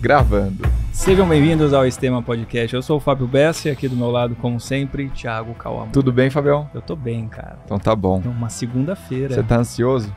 gravando. Sejam bem-vindos ao Estema Podcast. Eu sou o Fábio Bessi, aqui do meu lado, como sempre, Thiago Cauamo. Tudo bem, Fabião? Eu tô bem, cara. Então tá bom. É uma segunda-feira. Você tá ansioso?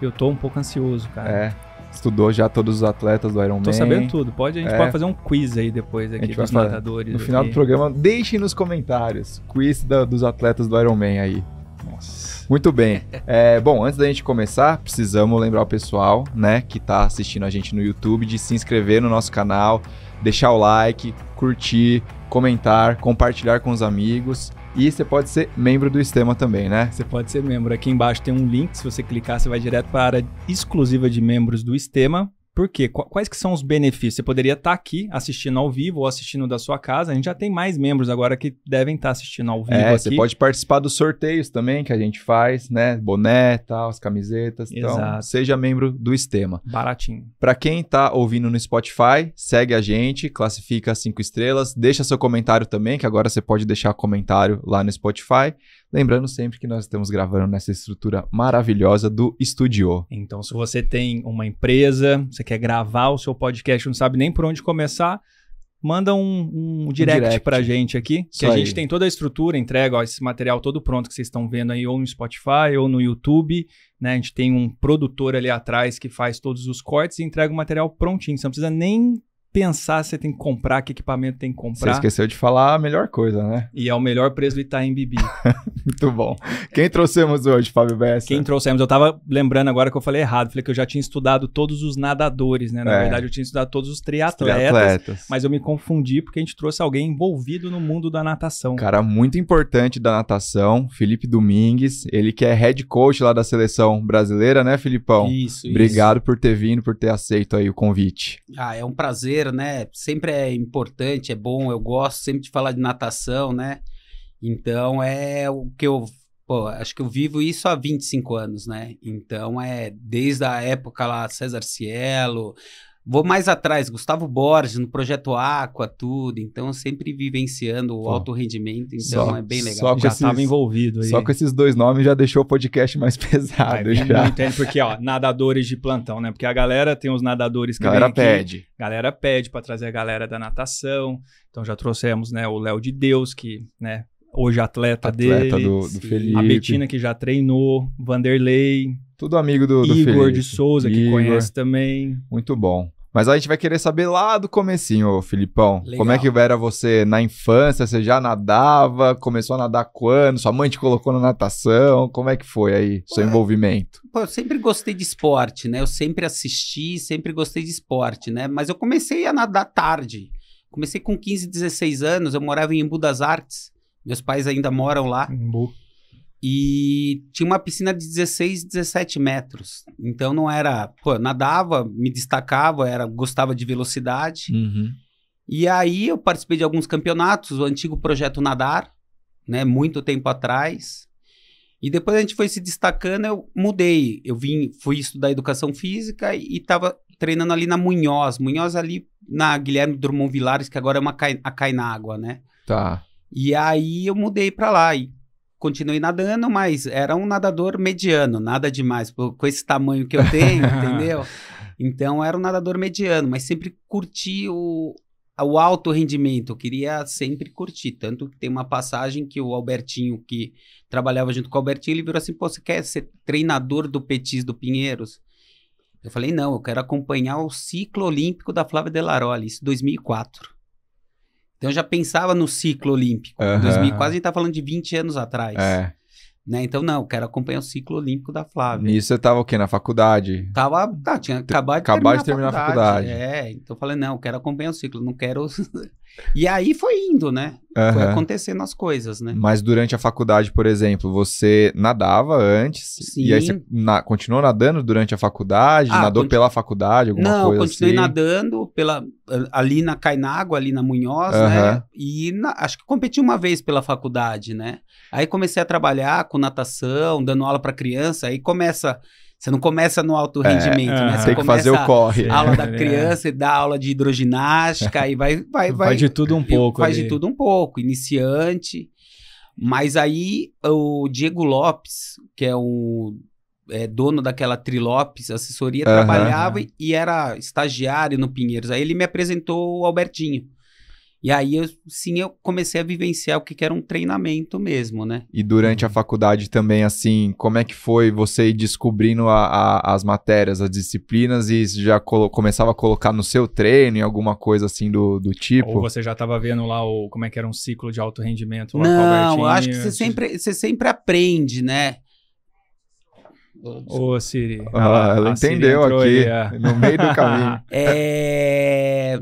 Eu tô um pouco ansioso, cara. É. Estudou já todos os atletas do Ironman. Tô sabendo tudo. Pode, a gente é. pode fazer um quiz aí depois aqui dos matadores. No final do programa, deixem nos comentários. Quiz da, dos atletas do Ironman aí. Nossa. Muito bem. É, bom, antes da gente começar, precisamos lembrar o pessoal, né, que está assistindo a gente no YouTube, de se inscrever no nosso canal, deixar o like, curtir, comentar, compartilhar com os amigos. E você pode ser membro do Estema também, né? Você pode ser membro. Aqui embaixo tem um link. Se você clicar, você vai direto para a área exclusiva de membros do Estema. Por quê? Quais que são os benefícios? Você poderia estar tá aqui assistindo ao vivo ou assistindo da sua casa. A gente já tem mais membros agora que devem estar tá assistindo ao vivo. É, aqui. você pode participar dos sorteios também que a gente faz, né? Boné, tal, as camisetas. Então Exato. Então, seja membro do Estema. Baratinho. Para quem está ouvindo no Spotify, segue a gente, classifica as cinco estrelas, deixa seu comentário também, que agora você pode deixar comentário lá no Spotify. Lembrando sempre que nós estamos gravando nessa estrutura maravilhosa do Studio. Então, se você tem uma empresa, você quer gravar o seu podcast, não sabe nem por onde começar, manda um, um direct, direct. pra gente aqui, Isso que a gente tem toda a estrutura, entrega ó, esse material todo pronto que vocês estão vendo aí, ou no Spotify, ou no YouTube, né? A gente tem um produtor ali atrás que faz todos os cortes e entrega o material prontinho, você não precisa nem pensar se tem que comprar, que equipamento tem que comprar. Você esqueceu de falar a melhor coisa, né? E é o melhor preço do Itaim Bibi. Muito bom. Quem trouxemos hoje, Fábio Bessa? Quem trouxemos? Eu tava lembrando agora que eu falei errado. Falei que eu já tinha estudado todos os nadadores, né? Na é. verdade, eu tinha estudado todos os triatletas, triatletas. Mas eu me confundi porque a gente trouxe alguém envolvido no mundo da natação. Cara, muito importante da natação, Felipe Domingues. Ele que é head coach lá da seleção brasileira, né, Filipão? Isso, Obrigado isso. por ter vindo, por ter aceito aí o convite. Ah, é um prazer né? Sempre é importante, é bom, eu gosto sempre de falar de natação, né? Então é o que eu pô, acho que eu vivo isso há 25 anos, né? Então é desde a época lá César Cielo, Vou mais atrás, Gustavo Borges, no projeto Aqua, tudo. Então, sempre vivenciando o Pô. alto rendimento. Então, só, é bem legal. já estava envolvido. Aí. Só com esses dois nomes já deixou o podcast mais pesado. já. Entende, porque, ó, nadadores de plantão, né? Porque a galera tem os nadadores que. Galera pede. galera pede para trazer a galera da natação. Então, já trouxemos, né, o Léo de Deus, que, né, hoje é atleta, atleta dele. Do, do Felipe. A Betina, que já treinou. Vanderlei. Tudo amigo do, do Igor Felipe. de Souza, Igor. que conhece também. Muito bom. Mas a gente vai querer saber lá do comecinho, Filipão. Legal. Como é que era você na infância? Você já nadava? Começou a nadar quando? Sua mãe te colocou na natação? Como é que foi aí pô, seu envolvimento? Pô, eu sempre gostei de esporte, né? Eu sempre assisti, sempre gostei de esporte, né? Mas eu comecei a nadar tarde. Comecei com 15, 16 anos, eu morava em Embu das Artes. Meus pais ainda moram lá. Embu. E tinha uma piscina de 16, 17 metros. Então não era. Pô, nadava, me destacava, era gostava de velocidade. Uhum. E aí eu participei de alguns campeonatos, o antigo projeto Nadar, né? Muito tempo atrás. E depois a gente foi se destacando, eu mudei. Eu vim, fui estudar educação física e estava treinando ali na Munhoz. Munhoz ali na Guilherme Drummond Vilares, que agora é uma cai, a Cainágua, né? Tá. E aí eu mudei para lá. E continuei nadando, mas era um nadador mediano, nada demais, com esse tamanho que eu tenho, entendeu? Então era um nadador mediano, mas sempre curti o, o alto rendimento, eu queria sempre curtir. Tanto que tem uma passagem que o Albertinho, que trabalhava junto com o Albertinho, ele virou assim: pô, você quer ser treinador do Petis do Pinheiros? Eu falei: não, eu quero acompanhar o ciclo olímpico da Flávia Delaroli, isso em 2004. Então eu já pensava no ciclo olímpico. Uhum. 2000, quase a gente tá falando de 20 anos atrás. É. Né? Então, não, eu quero acompanhar o ciclo olímpico da Flávia. Nisso você tava o quê? Na faculdade? Tava, tá, tinha acabado de, acabado terminar, de terminar a faculdade. faculdade. É, então eu falei, não, eu quero acompanhar o ciclo, não quero E aí foi indo, né? Uhum. Foi acontecendo as coisas, né? Mas durante a faculdade, por exemplo, você nadava antes? Sim. E aí você na, continuou nadando durante a faculdade? Ah, nadou pela faculdade, alguma Não, coisa continuei assim? nadando pela, ali na Cainago, ali na Munhoz, uhum. né? E na, acho que competi uma vez pela faculdade, né? Aí comecei a trabalhar com natação, dando aula para criança, aí começa você não começa no alto é, rendimento, né? é, né? Você tem que fazer o corre. Aula da é. criança e dá aula de hidroginástica e vai, vai, vai. Faz de tudo um pouco. Faz ali. de tudo um pouco, iniciante. Mas aí o Diego Lopes, que é o é dono daquela Trilopes assessoria, uhum. trabalhava e era estagiário no Pinheiros. Aí ele me apresentou o Albertinho. E aí, eu, sim, eu comecei a vivenciar o que, que era um treinamento mesmo, né? E durante a uhum. faculdade também, assim, como é que foi você ir descobrindo a, a, as matérias, as disciplinas e já começava a colocar no seu treino em alguma coisa assim do, do tipo? Ou você já estava vendo lá o, como é que era um ciclo de alto rendimento lá Não, com o eu acho que você sempre, você sempre aprende, né? Ô, Siri. Ah, ela, entendeu Siri aqui, aí, é. no meio do caminho. é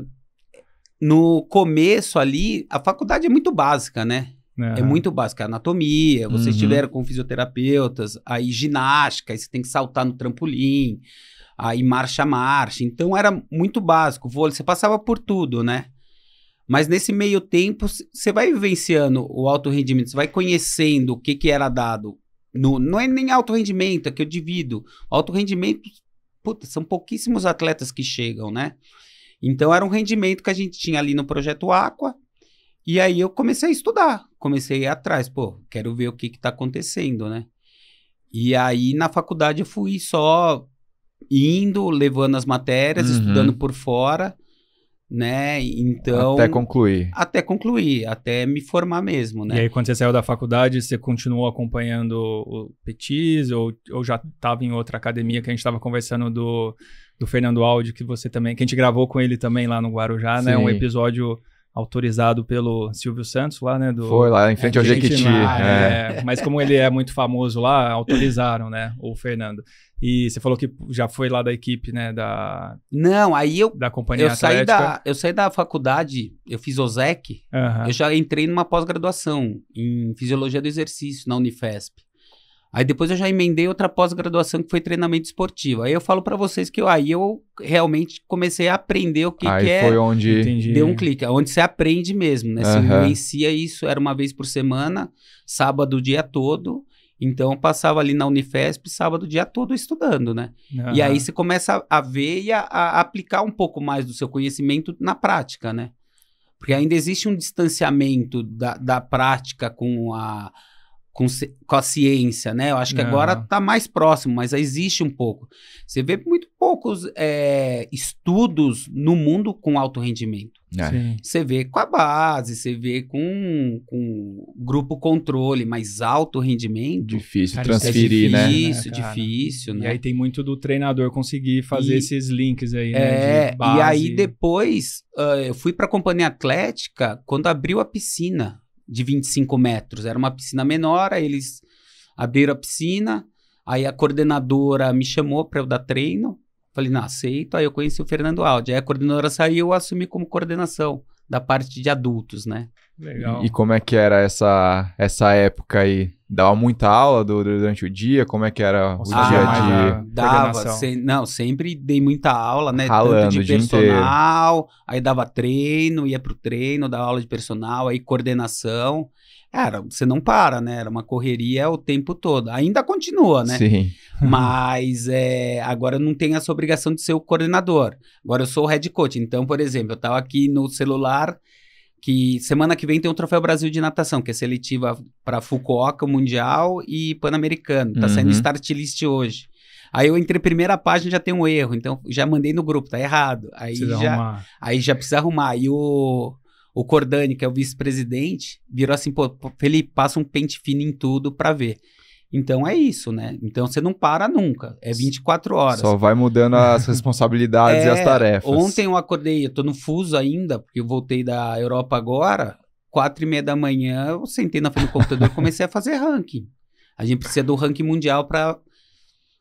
no começo ali, a faculdade é muito básica, né? É, é muito básica. É anatomia, vocês uhum. tiveram com fisioterapeutas, aí ginástica, aí você tem que saltar no trampolim, aí marcha marcha. Então era muito básico. Vôlei, você passava por tudo, né? Mas nesse meio tempo, você vai vivenciando o alto rendimento, você vai conhecendo o que, que era dado. No, não é nem alto rendimento, é que eu divido. Alto rendimento, puta, são pouquíssimos atletas que chegam, né? Então era um rendimento que a gente tinha ali no projeto Aqua. E aí eu comecei a estudar, comecei a ir atrás, pô, quero ver o que que tá acontecendo, né? E aí na faculdade eu fui só indo, levando as matérias, uhum. estudando por fora né? Então. Até concluir. Até concluir, até me formar mesmo, né? E aí, quando você saiu da faculdade, você continuou acompanhando o Petis ou, ou já estava em outra academia que a gente estava conversando do, do Fernando Aldi, que você também. que a gente gravou com ele também lá no Guarujá, Sim. né? Um episódio autorizado pelo Silvio Santos lá, né? Do, Foi lá em frente é, ao Jequiti. É. É, mas como ele é muito famoso lá, autorizaram, né? O Fernando. E você falou que já foi lá da equipe, né? Da não, aí eu da companhia eu saí da eu saí da faculdade, eu fiz OSEC, uhum. eu já entrei numa pós-graduação em fisiologia do exercício na Unifesp. Aí depois eu já emendei outra pós-graduação que foi treinamento esportivo. Aí eu falo para vocês que eu, aí eu realmente comecei a aprender o que, aí que é. Aí foi onde Entendi. deu um clique, é onde você aprende mesmo, né? Uhum. Você vivencia isso, era uma vez por semana, sábado o dia todo. Então eu passava ali na Unifesp sábado o dia todo estudando, né? Uhum. E aí você começa a, ver e a, a aplicar um pouco mais do seu conhecimento na prática, né? Porque ainda existe um distanciamento da, da prática com a com, com a ciência, né? Eu acho que agora está mais próximo, mas existe um pouco. Você vê muito poucos é, estudos no mundo com alto rendimento. É. Você vê com a base, você vê com, com grupo controle, mas alto rendimento. Difícil cara, é transferir, é difícil, né? Difícil, é, difícil, né? E aí tem muito do treinador conseguir fazer e, esses links aí, né? É, e aí depois uh, eu fui para a companhia atlética quando abriu a piscina de 25 metros. Era uma piscina menor, aí eles abriram a piscina, aí a coordenadora me chamou para eu dar treino. Falei, não, aceito. Aí eu conheci o Fernando Aldi. Aí a coordenadora saiu, eu assumi como coordenação da parte de adultos, né? Legal. E, e como é que era essa, essa época aí? Dava muita aula do, durante o dia? Como é que era o ah, dia a dia? Dava, se, não, sempre dei muita aula, né? Ralando, Tanto de personal, aí dava treino, ia pro treino, dava aula de personal, aí coordenação. Cara, você não para, né? Era uma correria o tempo todo. Ainda continua, né? Sim. Mas é, agora eu não tenho essa obrigação de ser o coordenador. Agora eu sou o head coach. Então, por exemplo, eu estava aqui no celular que semana que vem tem o Troféu Brasil de Natação, que é seletiva para Fukuoka Mundial e Pan-Americano. Tá uhum. saindo start list hoje. Aí eu entrei primeira página já tem um erro, então já mandei no grupo, tá errado. Aí precisa já arrumar. aí já precisa arrumar. E o o Cordani, que é o vice-presidente, virou assim, pô, Felipe, passa um pente fino em tudo para ver. Então é isso, né? Então você não para nunca, é 24 horas. Só vai mudando as responsabilidades é, e as é, tarefas. Ontem eu acordei, eu tô no fuso ainda, porque eu voltei da Europa agora, quatro e meia da manhã, eu sentei na frente do computador e comecei a fazer ranking. A gente precisa do ranking mundial para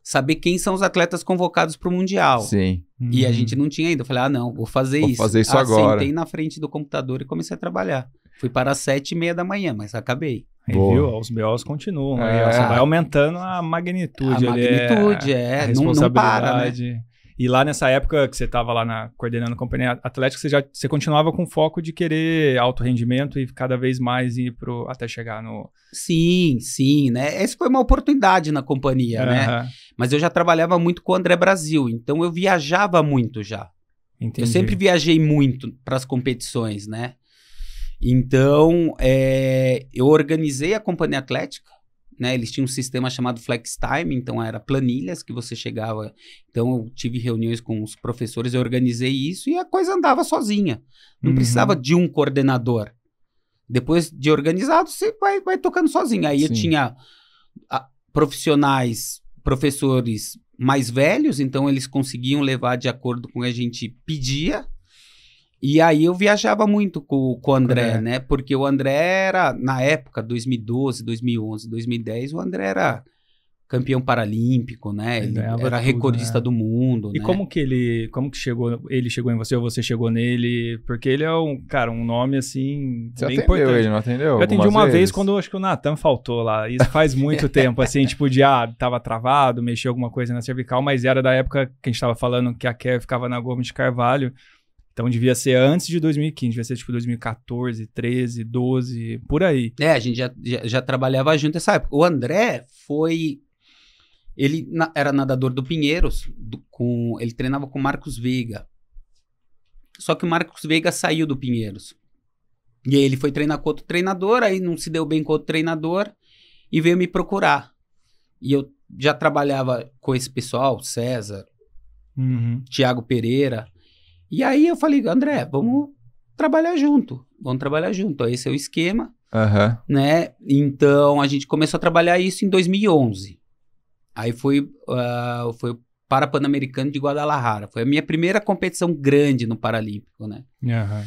saber quem são os atletas convocados para o Mundial. Sim. E a hum. gente não tinha ainda. Eu falei, ah, não, vou fazer vou isso. fazer isso ah, agora. Sentei na frente do computador e comecei a trabalhar. Fui para as sete e meia da manhã, mas acabei viu? Os BOs continuam. Né? É. Aí, vai aumentando a magnitude. A magnitude, é. é. A responsabilidade. Não, não para, né? E lá nessa época que você estava lá na, coordenando a companhia atlética, você já você continuava com foco de querer alto rendimento e cada vez mais ir pro, até chegar no. Sim, sim, né? Essa foi uma oportunidade na companhia, uhum. né? Mas eu já trabalhava muito com o André Brasil, então eu viajava muito já. Entendi. Eu sempre viajei muito para as competições, né? Então, é, eu organizei a companhia atlética, né? Eles tinham um sistema chamado Flex Time, então era planilhas que você chegava. Então, eu tive reuniões com os professores, eu organizei isso e a coisa andava sozinha. Não uhum. precisava de um coordenador. Depois de organizado, você vai, vai tocando sozinho. Aí Sim. eu tinha a, profissionais, professores mais velhos, então eles conseguiam levar de acordo com o que a gente pedia e aí eu viajava muito com, com o André, é. né? Porque o André era, na época, 2012, 2011, 2010, o André era campeão paralímpico, né? Ele, era tudo, recordista né? do mundo. E né? como que ele, como que chegou, ele chegou em você ou você chegou nele? Porque ele é um, cara, um nome assim você bem importante. ele, não atendeu? Eu atendi uma vezes. vez quando acho que o Natan faltou lá. Isso faz muito tempo, assim, tipo de ah, tava travado, mexeu alguma coisa na cervical, mas era da época que a gente tava falando que a Kev ficava na Gomes de Carvalho. Então devia ser antes de 2015, devia ser tipo 2014, 13, 12, por aí. É, a gente já, já, já trabalhava junto nessa época. O André foi. Ele na, era nadador do Pinheiros, do, com, ele treinava com o Marcos Veiga. Só que o Marcos Veiga saiu do Pinheiros. E aí ele foi treinar com outro treinador, aí não se deu bem com outro treinador e veio me procurar. E eu já trabalhava com esse pessoal, César, uhum. Tiago Pereira. E aí eu falei, André, vamos trabalhar junto. Vamos trabalhar junto. Esse é o esquema. Uhum. Né? Então a gente começou a trabalhar isso em 2011. Aí foi, uh, foi o para Pan-Americano de Guadalajara. Foi a minha primeira competição grande no Paralímpico, né? Uhum.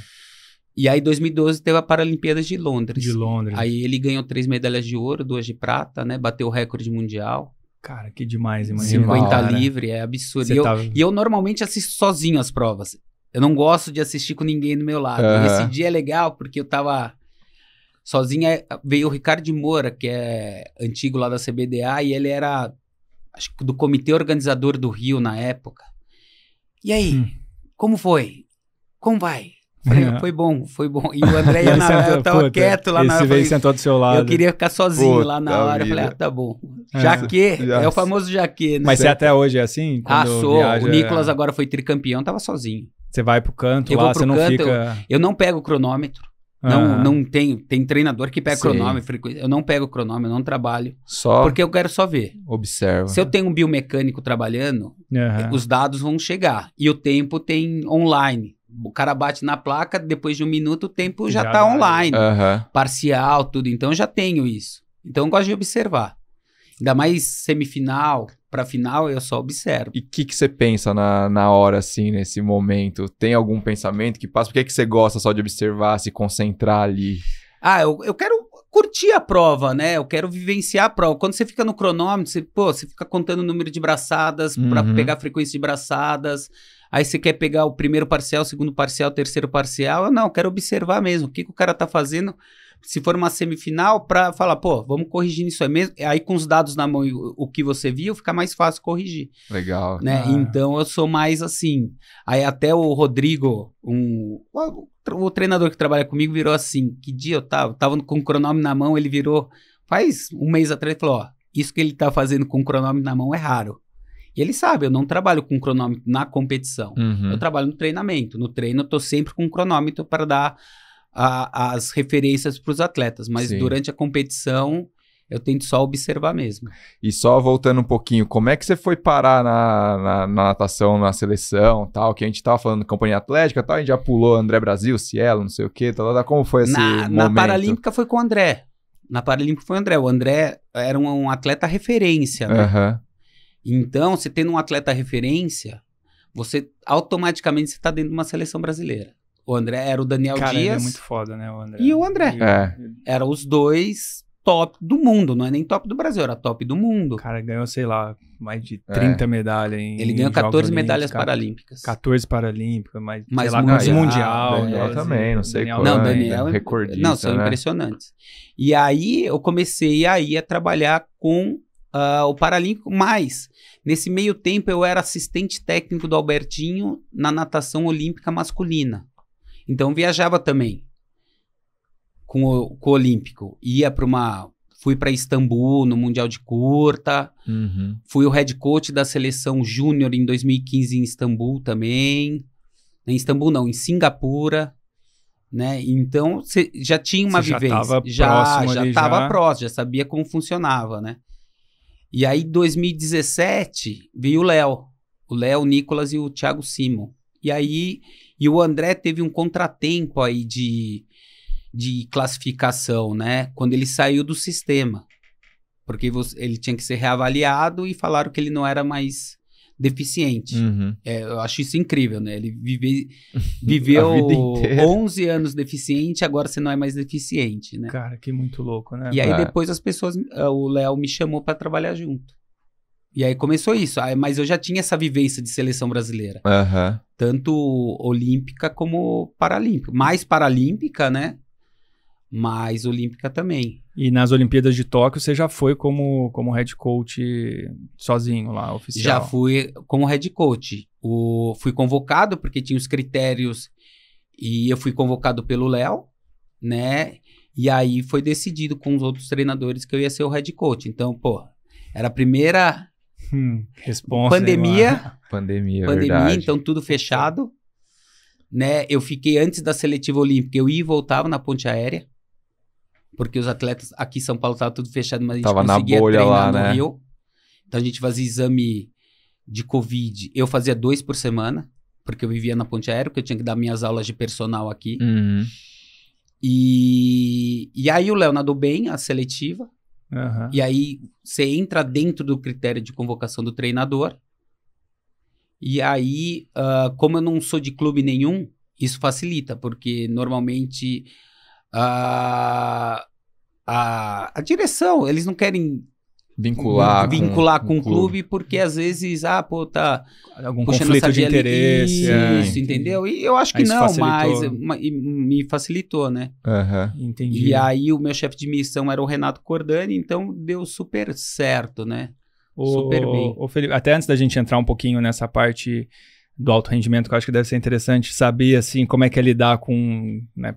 E aí, em 2012, teve a Paralimpíadas de Londres. De Londres. Aí ele ganhou três medalhas de ouro, duas de prata, né? Bateu o recorde mundial. Cara, que demais, imagina. 50 Mal, livre, né? é absurdo. E, eu, e, eu, normalmente assisto sozinho as provas. Eu não gosto de assistir com ninguém do meu lado. Uhum. Esse dia é legal porque eu tava sozinha. Veio o Ricardo Moura, que é antigo lá da CBDA, e ele era, acho que do comitê organizador do Rio na época. E aí, hum. como foi? Como vai? Falei, foi bom, foi bom. E o André ia na hora, eu tava puta, quieto lá na hora. Falei, sentou do seu lado. Eu queria ficar sozinho puta lá na hora. Vida. Falei, ah, tá bom. É. Já é, é o famoso já que. Né? Mas você é até hoje é assim? Ah, sou. Viaja, o Nicolas é... agora foi tricampeão, tava sozinho. Você vai pro canto eu lá, você não fica. Eu, eu não pego o cronômetro. Não, não tenho. Tem treinador que pega Sim. cronômetro. Eu não pego cronômetro, eu não trabalho. Só. Porque eu quero só ver. Observa. Se eu tenho um biomecânico trabalhando, uhum. os dados vão chegar. E o tempo tem online. O cara bate na placa, depois de um minuto o tempo já, já tá online. Uhum. Parcial, tudo. Então eu já tenho isso. Então eu gosto de observar. Ainda mais semifinal pra final, eu só observo. E o que, que você pensa na, na hora, assim, nesse momento? Tem algum pensamento que passa? Por que, que você gosta só de observar, se concentrar ali? Ah, eu, eu quero curtir a prova, né? Eu quero vivenciar a prova. Quando você fica no cronômetro, você, pô, você fica contando o número de braçadas uhum. para pegar a frequência de braçadas. Aí você quer pegar o primeiro parcial, o segundo parcial, o terceiro parcial. Eu não, eu quero observar mesmo o que, que o cara tá fazendo se for uma semifinal, para falar, pô, vamos corrigir isso aí mesmo. Aí com os dados na mão o, que você viu, fica mais fácil corrigir. Legal. Né? Ah. É. Então eu sou mais assim. Aí até o Rodrigo, um, o treinador que trabalha comigo, virou assim: que dia eu tava? tava com o cronômetro na mão, ele virou, faz um mês atrás, ele falou: ó, isso que ele tá fazendo com o cronômetro na mão é raro. E ele sabe, eu não trabalho com cronômetro na competição. Uhum. Eu trabalho no treinamento. No treino, eu tô sempre com cronômetro para dar a, as referências para os atletas, mas Sim. durante a competição eu tento só observar mesmo. E só voltando um pouquinho, como é que você foi parar na, na, na natação, na seleção tal? Que a gente estava falando companhia atlética tal, a gente já pulou André Brasil, Cielo, não sei o quê, tal, tal, como foi esse na, momento? Na Paralímpica foi com o André. Na Paralímpica foi o André. O André era um, um atleta referência, né? Uhum. Então, você tendo um atleta referência, você automaticamente está dentro de uma seleção brasileira. O André era o Daniel Cara, Dias. Ele é muito foda, né, o André? E o André. É. Eram os dois top do mundo, não é nem top do Brasil, era top do mundo. O cara ganhou, sei lá, mais de 30 é. medalhas em Ele ganhou 14 medalhas paralímpicas. 14 paralímpicas, mais, sei lá, mundial. mundial ah, Daniel né, também, não sei qual. Não, Daniel né? é recordista, Não, são né? impressionantes. E aí eu comecei aí a trabalhar com uh, o Paralímpico, mas nesse meio tempo eu era assistente técnico do Albertinho na natação olímpica masculina. Então viajava também com o, com o Olímpico. Ia para uma. Fui para Istambul no Mundial de Curta. Uhum. Fui o head coach da seleção júnior em 2015 em Istambul também. Em Istambul não, em Singapura. Né? Então já tinha uma cê vivência. Já estava Já, estava já... próximo, já sabia como funcionava, né? E aí, 2017, veio o Léo. O Léo, o Nicolas e o Thiago Simo. E aí e o André teve um contratempo aí de, de classificação, né? Quando ele saiu do sistema. Porque você, ele tinha que ser reavaliado e falaram que ele não era mais deficiente. Uhum. É, eu acho isso incrível, né? Ele vive, viveu 11 anos deficiente, agora você não é mais deficiente, né? Cara, que muito louco, né? E aí é. depois as pessoas, ah, o Léo me chamou para trabalhar junto. E aí começou isso. Ah, mas eu já tinha essa vivência de seleção brasileira. Uhum. Tanto olímpica como paralímpica. Mais paralímpica, né? Mais olímpica também. E nas Olimpíadas de Tóquio você já foi como, como head coach sozinho lá, oficial? Já fui como head coach. O, fui convocado porque tinha os critérios e eu fui convocado pelo Léo, né? E aí foi decidido com os outros treinadores que eu ia ser o head coach. Então, pô, era a primeira Hum, Pandemia. Pandemia, Pandemia, verdade. então tudo fechado. Né? Eu fiquei antes da seletiva olímpica, eu ia e voltava na ponte aérea. Porque os atletas aqui em São Paulo estava tudo fechado, mas a gente tava conseguia na bolha treinar lá, no né? Rio. Então a gente fazia exame de Covid. Eu fazia dois por semana, porque eu vivia na ponte aérea, porque eu tinha que dar minhas aulas de personal aqui. Uhum. E, e aí o Léo nadou bem a seletiva, Uhum. E aí você entra dentro do critério de convocação do treinador. E aí, uh, como eu não sou de clube nenhum, isso facilita, porque normalmente uh, a, a direção, eles não querem vincular vincular com, com o clube, clube, porque às vezes ah pô tá algum conflito de interesse é. isso, é, entendeu e eu acho que não facilitou. mas me facilitou né uhum. entendi e aí o meu chefe de missão era o Renato Cordani então deu super certo né o, super bem o Felipe, até antes da gente entrar um pouquinho nessa parte do alto rendimento, que eu acho que deve ser interessante saber, assim, como é que é lidar com né,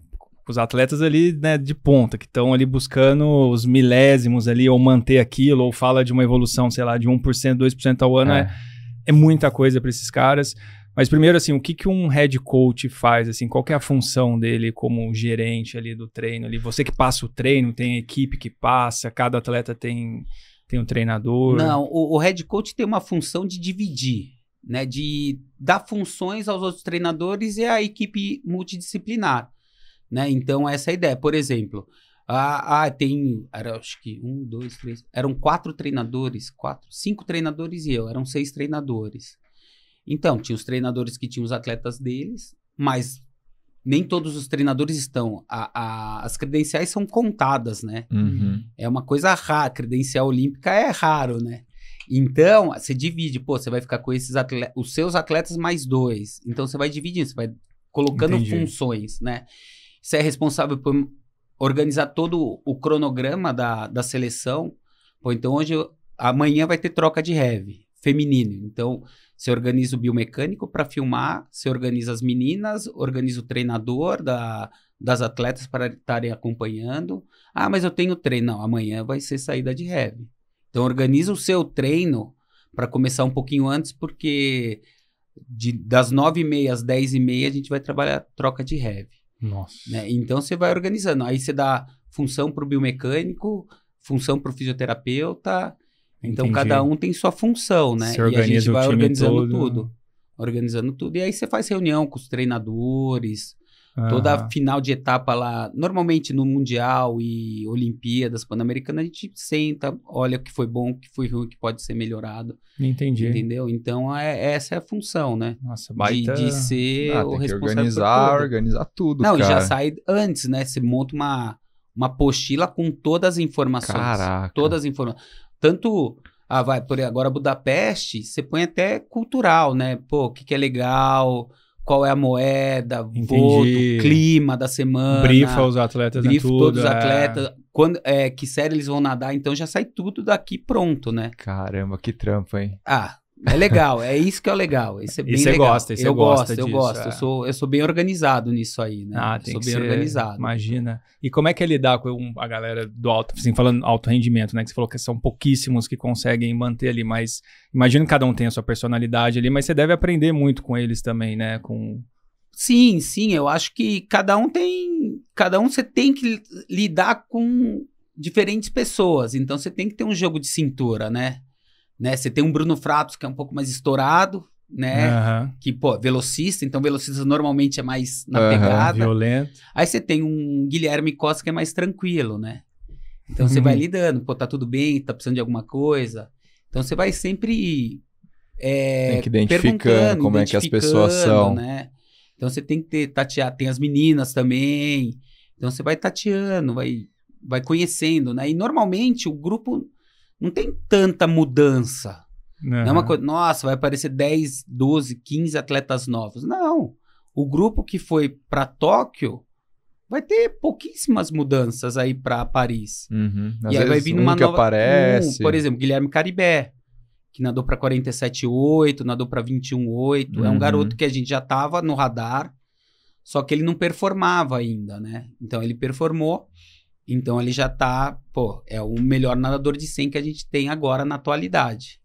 os atletas ali, né, de ponta, que estão ali buscando os milésimos ali, ou manter aquilo, ou fala de uma evolução, sei lá, de 1%, 2% ao ano, é, é, é muita coisa para esses caras. Mas primeiro, assim, o que, que um head coach faz, assim, qual é a função dele como gerente ali do treino, ali, você que passa o treino, tem a equipe que passa, cada atleta tem, tem um treinador? Não, o, o head coach tem uma função de dividir, né, de dar funções aos outros treinadores e à equipe multidisciplinar. Né? Então, essa é a ideia. Por exemplo, ah, ah, tem. Era, acho que um, dois, três. Eram quatro treinadores, quatro, cinco treinadores e eu, eram seis treinadores. Então, tinha os treinadores que tinham os atletas deles, mas nem todos os treinadores estão. A, a, as credenciais são contadas, né? Uhum. É uma coisa rara. Credencial olímpica é raro, né? Então, você divide, pô, você vai ficar com esses atletas, os seus atletas mais dois. Então, você vai dividindo, você vai colocando Entendi. funções, né? Você é responsável por organizar todo o cronograma da, da seleção. Pô, então hoje, amanhã vai ter troca de heavy feminino. Então, você organiza o biomecânico para filmar, você organiza as meninas, organiza o treinador da, das atletas para estarem acompanhando. Ah, mas eu tenho treino. Não, amanhã vai ser saída de heavy. Então, organiza o seu treino para começar um pouquinho antes, porque de, das nove e meia às dez e meia a gente vai trabalhar troca de heavy. Nossa. Né? Então você vai organizando. Aí você dá função para o biomecânico, função para o fisioterapeuta. Então cada um tem sua função, né? Você e a gente vai organizando todo. tudo. Organizando tudo. E aí você faz reunião com os treinadores, Uhum. Toda final de etapa lá, normalmente no Mundial e Olimpíadas Pan-Americana, a gente senta, olha o que foi bom, o que foi ruim, o que pode ser melhorado. Entendi. Entendeu? Então, é, é essa é a função, né? Nossa, baita... de, de ser ah, o responsável. Organizar, tudo. organizar tudo. Não, cara. já sai antes, né? Você monta uma, uma apostila com todas as informações. Caraca. Todas as informações. Tanto. Ah, vai, por agora Budapeste, você põe até cultural, né? Pô, o que, que é legal, qual é a moeda, voto, clima da semana. Brifa os atletas né? brifa tudo, todos os é. atletas. É. Quando, é, que série eles vão nadar, então já sai tudo daqui pronto, né? Caramba, que trampo, hein? Ah, é legal, é isso que é o legal. Isso é bem você legal. gosta, eu gosta gosto, disso, eu gosto, é. eu sou, eu sou bem organizado nisso aí, né? Ah, tem sou que bem ser, organizado. Imagina. E como é que é lidar com a galera do alto, assim, falando alto rendimento, né? Que você falou que são pouquíssimos que conseguem manter ali, mas imagino que cada um tem a sua personalidade ali, mas você deve aprender muito com eles também, né? Com Sim, sim, eu acho que cada um tem, cada um você tem que lidar com diferentes pessoas, então você tem que ter um jogo de cintura, né? né? Você tem um Bruno Fratos que é um pouco mais estourado, né? Uhum. Que, pô, velocista, então velocista normalmente é mais na uhum, pegada. Violento. Aí você tem um Guilherme Costa que é mais tranquilo, né? Então você uhum. vai lidando, pô, tá tudo bem, tá precisando de alguma coisa. Então você vai sempre é, tem que identificando como é que as pessoas são. Né? Então você tem que ter, tatear, tem as meninas também. Então você vai tateando, vai vai conhecendo, né? E normalmente o grupo não tem tanta mudança. Uhum. Não é uma coisa, nossa, vai aparecer 10, 12, 15 atletas novos. Não. O grupo que foi para Tóquio vai ter pouquíssimas mudanças aí para Paris. Uhum. E aí vai vir uma nova. Aparece. Um, por exemplo, Guilherme Caribé, que nadou para 47,8, nadou para 21,8. Uhum. É um uhum. garoto que a gente já tava no radar, só que ele não performava ainda, né? Então ele performou. Então ele já tá, pô, é o melhor nadador de 100 que a gente tem agora na atualidade.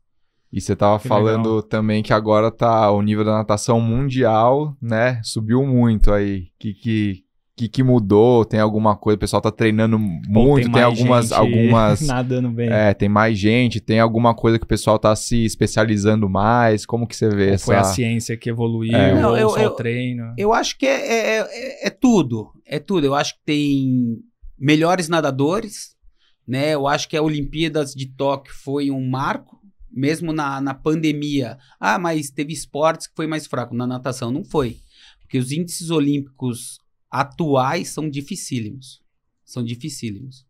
E você tava que falando legal. também que agora tá o nível da natação mundial, né? Subiu muito aí. Que que que, que mudou? Tem alguma coisa? O pessoal tá treinando Pô, muito, tem, tem algumas algumas nadando bem. É, tem mais gente, tem alguma coisa que o pessoal tá se especializando mais? Como que você vê Ou essa Foi a ciência que evoluiu, é. Não, eu, eu, treino. Eu acho que é é, é, é tudo, é tudo. Eu acho que tem melhores nadadores, né? Eu acho que a Olimpíadas de Tóquio foi um marco, mesmo na, na pandemia. Ah, mas teve esportes que foi mais fraco. Na natação não foi. Porque os índices olímpicos atuais são dificílimos. São dificílimos.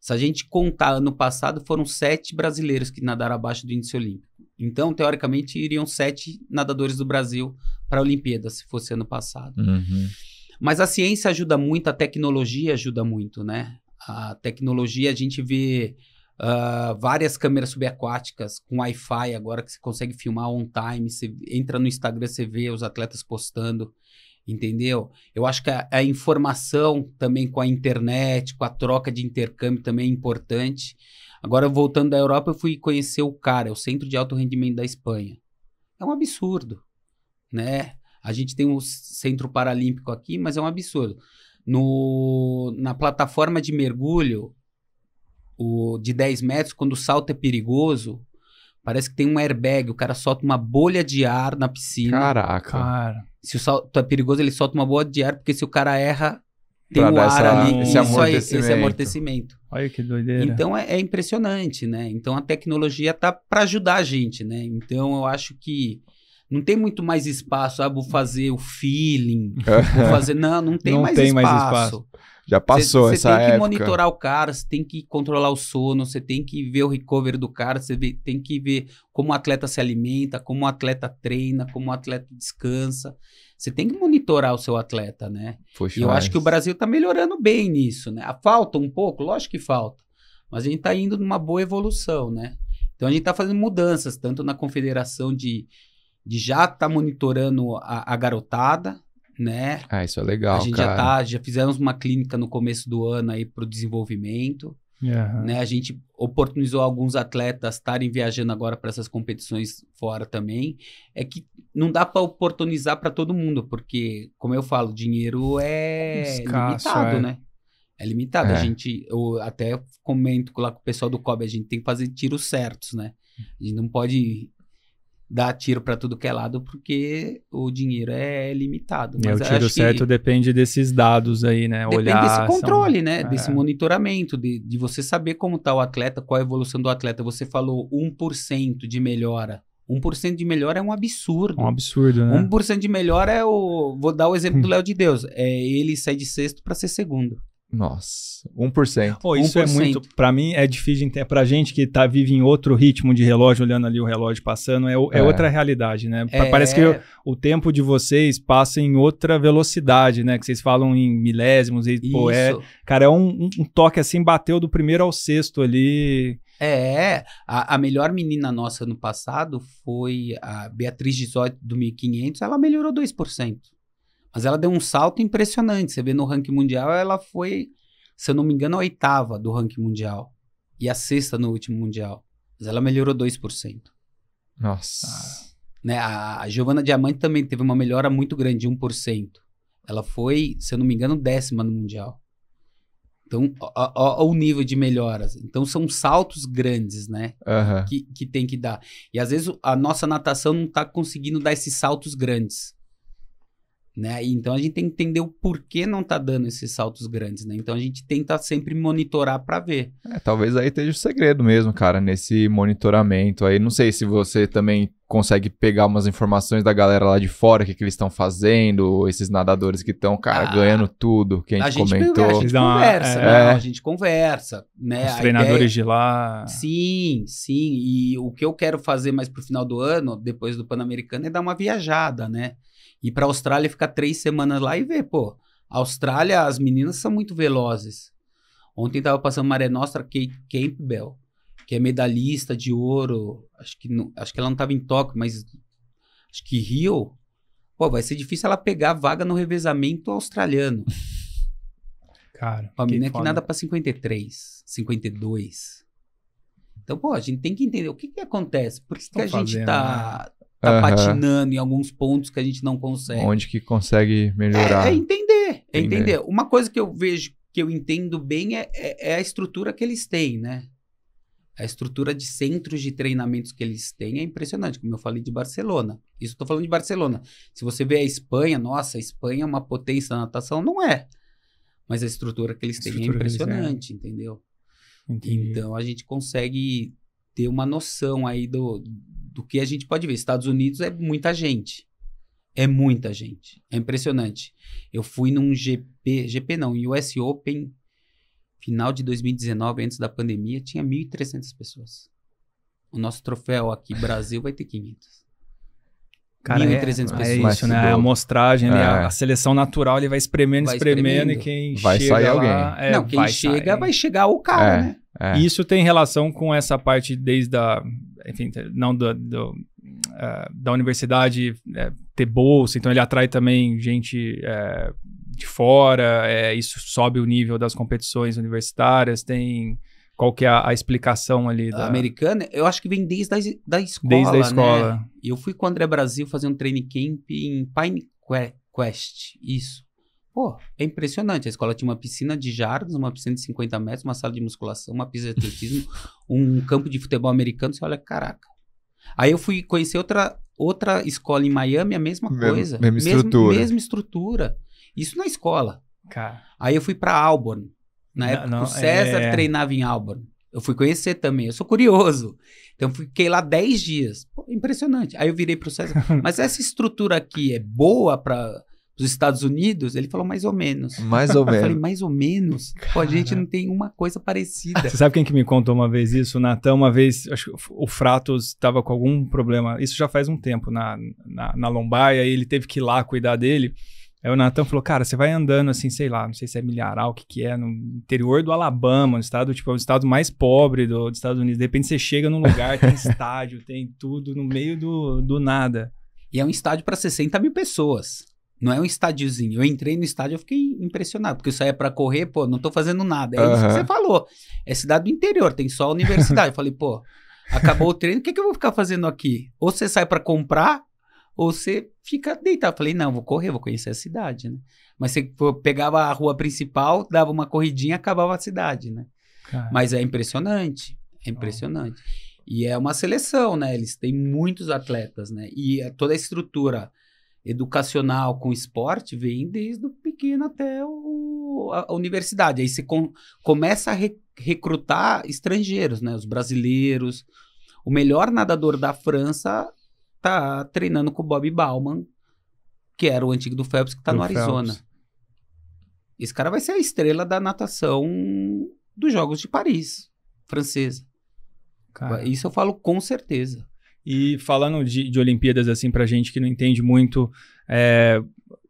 Se a gente contar, ano passado foram sete brasileiros que nadaram abaixo do índice olímpico. Então, teoricamente, iriam sete nadadores do Brasil para a Olimpíada, se fosse ano passado. Uhum. Mas a ciência ajuda muito, a tecnologia ajuda muito, né? A tecnologia, a gente vê uh, várias câmeras subaquáticas com Wi-Fi agora que você consegue filmar on time. Você entra no Instagram, você vê os atletas postando, entendeu? Eu acho que a, a informação também com a internet, com a troca de intercâmbio também é importante. Agora, voltando da Europa, eu fui conhecer o CARA, é o Centro de Alto Rendimento da Espanha. É um absurdo, né? A gente tem um centro paralímpico aqui, mas é um absurdo. No, na plataforma de mergulho o, de 10 metros, quando o salto é perigoso, parece que tem um airbag. O cara solta uma bolha de ar na piscina. Caraca. Cara. Se o salto é perigoso, ele solta uma bolha de ar, porque se o cara erra, tem pra o ar essa, ali, esse, amortecimento. esse amortecimento. Olha que doideira. Então é, é impressionante, né? Então a tecnologia tá para ajudar a gente, né? Então eu acho que não tem muito mais espaço. Ah, vou fazer o feeling, vou é. fazer. Não, não tem, não mais, tem espaço. mais espaço. Já passou cê, essa época. Você tem que monitorar o cara, você tem que controlar o sono, você tem que ver o recovery do cara, você tem que ver como o atleta se alimenta, como o atleta treina, como o atleta descansa. Você tem que monitorar o seu atleta, né? Poxa, e eu mas... acho que o Brasil está melhorando bem nisso, né? Falta um pouco, lógico que falta, mas a gente está indo numa boa evolução, né? Então a gente está fazendo mudanças, tanto na confederação de, de já estar tá monitorando a, a, garotada, né? Ah, isso é legal. A gente cara. já tá, já fizemos uma clínica no começo do ano aí para o desenvolvimento. Uhum. Né? A gente oportunizou alguns atletas estarem viajando agora para essas competições fora também. É que não dá para oportunizar para todo mundo, porque, como eu falo, dinheiro é Escaço, limitado, é. né? É limitado. É. A gente, eu até comento lá com o pessoal do COB, a gente tem que fazer tiros certos, né? A gente não pode dar tiro para tudo que é lado, porque o dinheiro é limitado. É, Mas o tiro certo depende desses dados aí, né? Depende Olhar, desse controle, são... né? É. Desse monitoramento, de, de você saber como está o atleta, qual a evolução do atleta. Você falou 1% de melhora. 1% de melhora é um absurdo. É um absurdo, né? 1% de melhora é o. Vou dar o exemplo do hum. Léo de Deus. É ele sai de sexto para ser segundo. Nossa, 1%. Pô, isso 1%. é muito. Para mim é difícil de é Para gente que tá, vive em outro ritmo de relógio, olhando ali o relógio passando, é, é, é. outra realidade, né? É. Parece que o tempo de vocês passa em outra velocidade, né? Que vocês falam em milésimos e, isso. pô, é. Cara, é um, um, toque assim, bateu do primeiro ao sexto ali. É, a, a melhor menina nossa no passado foi a Beatriz 18 do 1500, ela melhorou 2%. Mas ela deu um salto impressionante. Você vê no ranking mundial, ela foi, se eu não me engano, a oitava do ranking mundial. E a sexta no último mundial. Mas ela melhorou 2%. Nossa. Ah, né? A, a Giovanna Diamante também teve uma melhora muito grande, de 1%. Ela foi, se eu não me engano, décima no mundial. Então, ó, ó, ó, o nível de melhoras. Então, são saltos grandes, né? Uhum. Que, que tem que dar. E às vezes a nossa natação não está conseguindo dar esses saltos grandes. Né? Então a gente tem que entender o porquê não tá dando esses saltos grandes, né? Então a gente tenta sempre monitorar para ver. É, talvez aí esteja o segredo mesmo, cara, nesse monitoramento. Aí não sei se você também consegue pegar umas informações da galera lá de fora, o que, que eles estão fazendo, esses nadadores que estão, cara, ah, ganhando tudo, que a gente comentou. Conversa, a gente conversa, é, né? A gente conversa, né? Os a treinadores ideia... de lá. Sim, sim. E o que eu quero fazer mais pro final do ano, depois do Pan-Americano, é dar uma viajada, né? ir para a Austrália, ficar três semanas lá e ver, pô. A Austrália, as meninas são muito velozes. Ontem estava passando Maré Nostra, Kate Campbell, que é medalhista de ouro. Acho que, não, acho que ela não estava em toque, mas acho que Rio. Pô, vai ser difícil ela pegar vaga no revezamento australiano. Cara, pra menina que, que nada para 53, 52. Então, pô, a gente tem que entender o que que acontece, por que, que a fazendo, gente tá, né? tá uhum. patinando em alguns pontos que a gente não consegue. Onde que consegue melhorar. É, é entender, é entender. Uma coisa que eu vejo, que eu entendo bem é, é, é, a estrutura que eles têm, né? A estrutura de centros de treinamentos que eles têm é impressionante, como eu falei de Barcelona. Isso eu tô falando de Barcelona. Se você vê a Espanha, nossa, a Espanha é uma potência na natação, não é. Mas a estrutura que eles é têm é impressionante, entendeu? Entendi. Então a gente consegue ter uma noção aí do, do que a gente pode ver. Estados Unidos é muita gente. É muita gente. É impressionante. Eu fui num GP, GP não, US Open, final de 2019, antes da pandemia, tinha 1.300 pessoas. O nosso troféu aqui, Brasil, vai ter 500. Cara, 1.300 é, é, pessoas. É isso, né? A amostragem, é. a, seleção natural, ele vai espremendo, vai espremendo, e quem vai chega sair lá, alguém. É, não, quem vai chega, sair. vai chegar o cara, é, né? É. Isso tem relação com essa parte desde a enfim, não do, do, uh, da universidade é, ter bolsa, então ele atrai também gente é, de fora, é, isso sobe o nível das competições universitárias, tem... Qual que é a, a explicação ali? Da... A americana, eu acho que vem desde a da escola, Desde a né? escola. Né? Eu fui com o André Brasil fazer um training camp em Pine Quest, isso. Pô, é impressionante. A escola tinha uma piscina de jardas, uma piscina de 50 metros, uma sala de musculação, uma pista de atletismo, um campo de futebol americano. Você olha, caraca. Aí eu fui conhecer outra, outra escola em Miami, a mesma coisa. Mesma estrutura. Mesma, mesma estrutura. Isso na escola. Cara. Aí eu fui para Auburn. Na não, época, não, o César é... treinava em Auburn. Eu fui conhecer também, eu sou curioso. Então fiquei lá 10 dias. Pô, impressionante. Aí eu virei pro César, mas essa estrutura aqui é boa para os Estados Unidos? Ele falou mais ou menos. Mais ou menos. Eu falei, mais ou menos? Pô, a gente não tem uma coisa parecida. Você sabe quem que me contou uma vez isso? O Natan, uma vez, acho que o Fratos estava com algum problema, isso já faz um tempo, na, na, na lombar, e aí ele teve que ir lá cuidar dele. Aí o Natan falou, cara, você vai andando assim, sei lá, não sei se é milharal, o que que é, no interior do Alabama, no estado, tipo, é o estado mais pobre do, dos Estados Unidos. De repente você chega num lugar, tem estádio, tem tudo, no meio do, do nada. E é um estádio para 60 mil pessoas. Não é um estádiozinho. Eu entrei no estádio e fiquei impressionado, porque eu saía para correr, pô, não tô fazendo nada. É uhum. isso que você falou. É cidade do interior, tem só a universidade. eu falei, pô, acabou o treino, o que, que eu vou ficar fazendo aqui? Ou você sai para comprar, ou você fica deitado. Eu falei, não, vou correr, vou conhecer a cidade, né? Mas você pegava a rua principal, dava uma corridinha acabava a cidade, né? Mas é impressionante, é impressionante. Oh. E é uma seleção, né? Eles têm muitos atletas, né? E é toda a estrutura educacional com esporte vem desde o pequeno até o, a, a, universidade. Aí você com, começa a re, recrutar estrangeiros, né? Os brasileiros. O melhor nadador da França tá treinando com o Bob Bauman, que era o antigo do Phelps, que está no Arizona. Phelps. Esse cara vai ser a estrela da natação dos Jogos de Paris, francesa. Cara. Isso eu falo com certeza. E falando de, de Olimpíadas, assim, pra gente que não entende muito, é,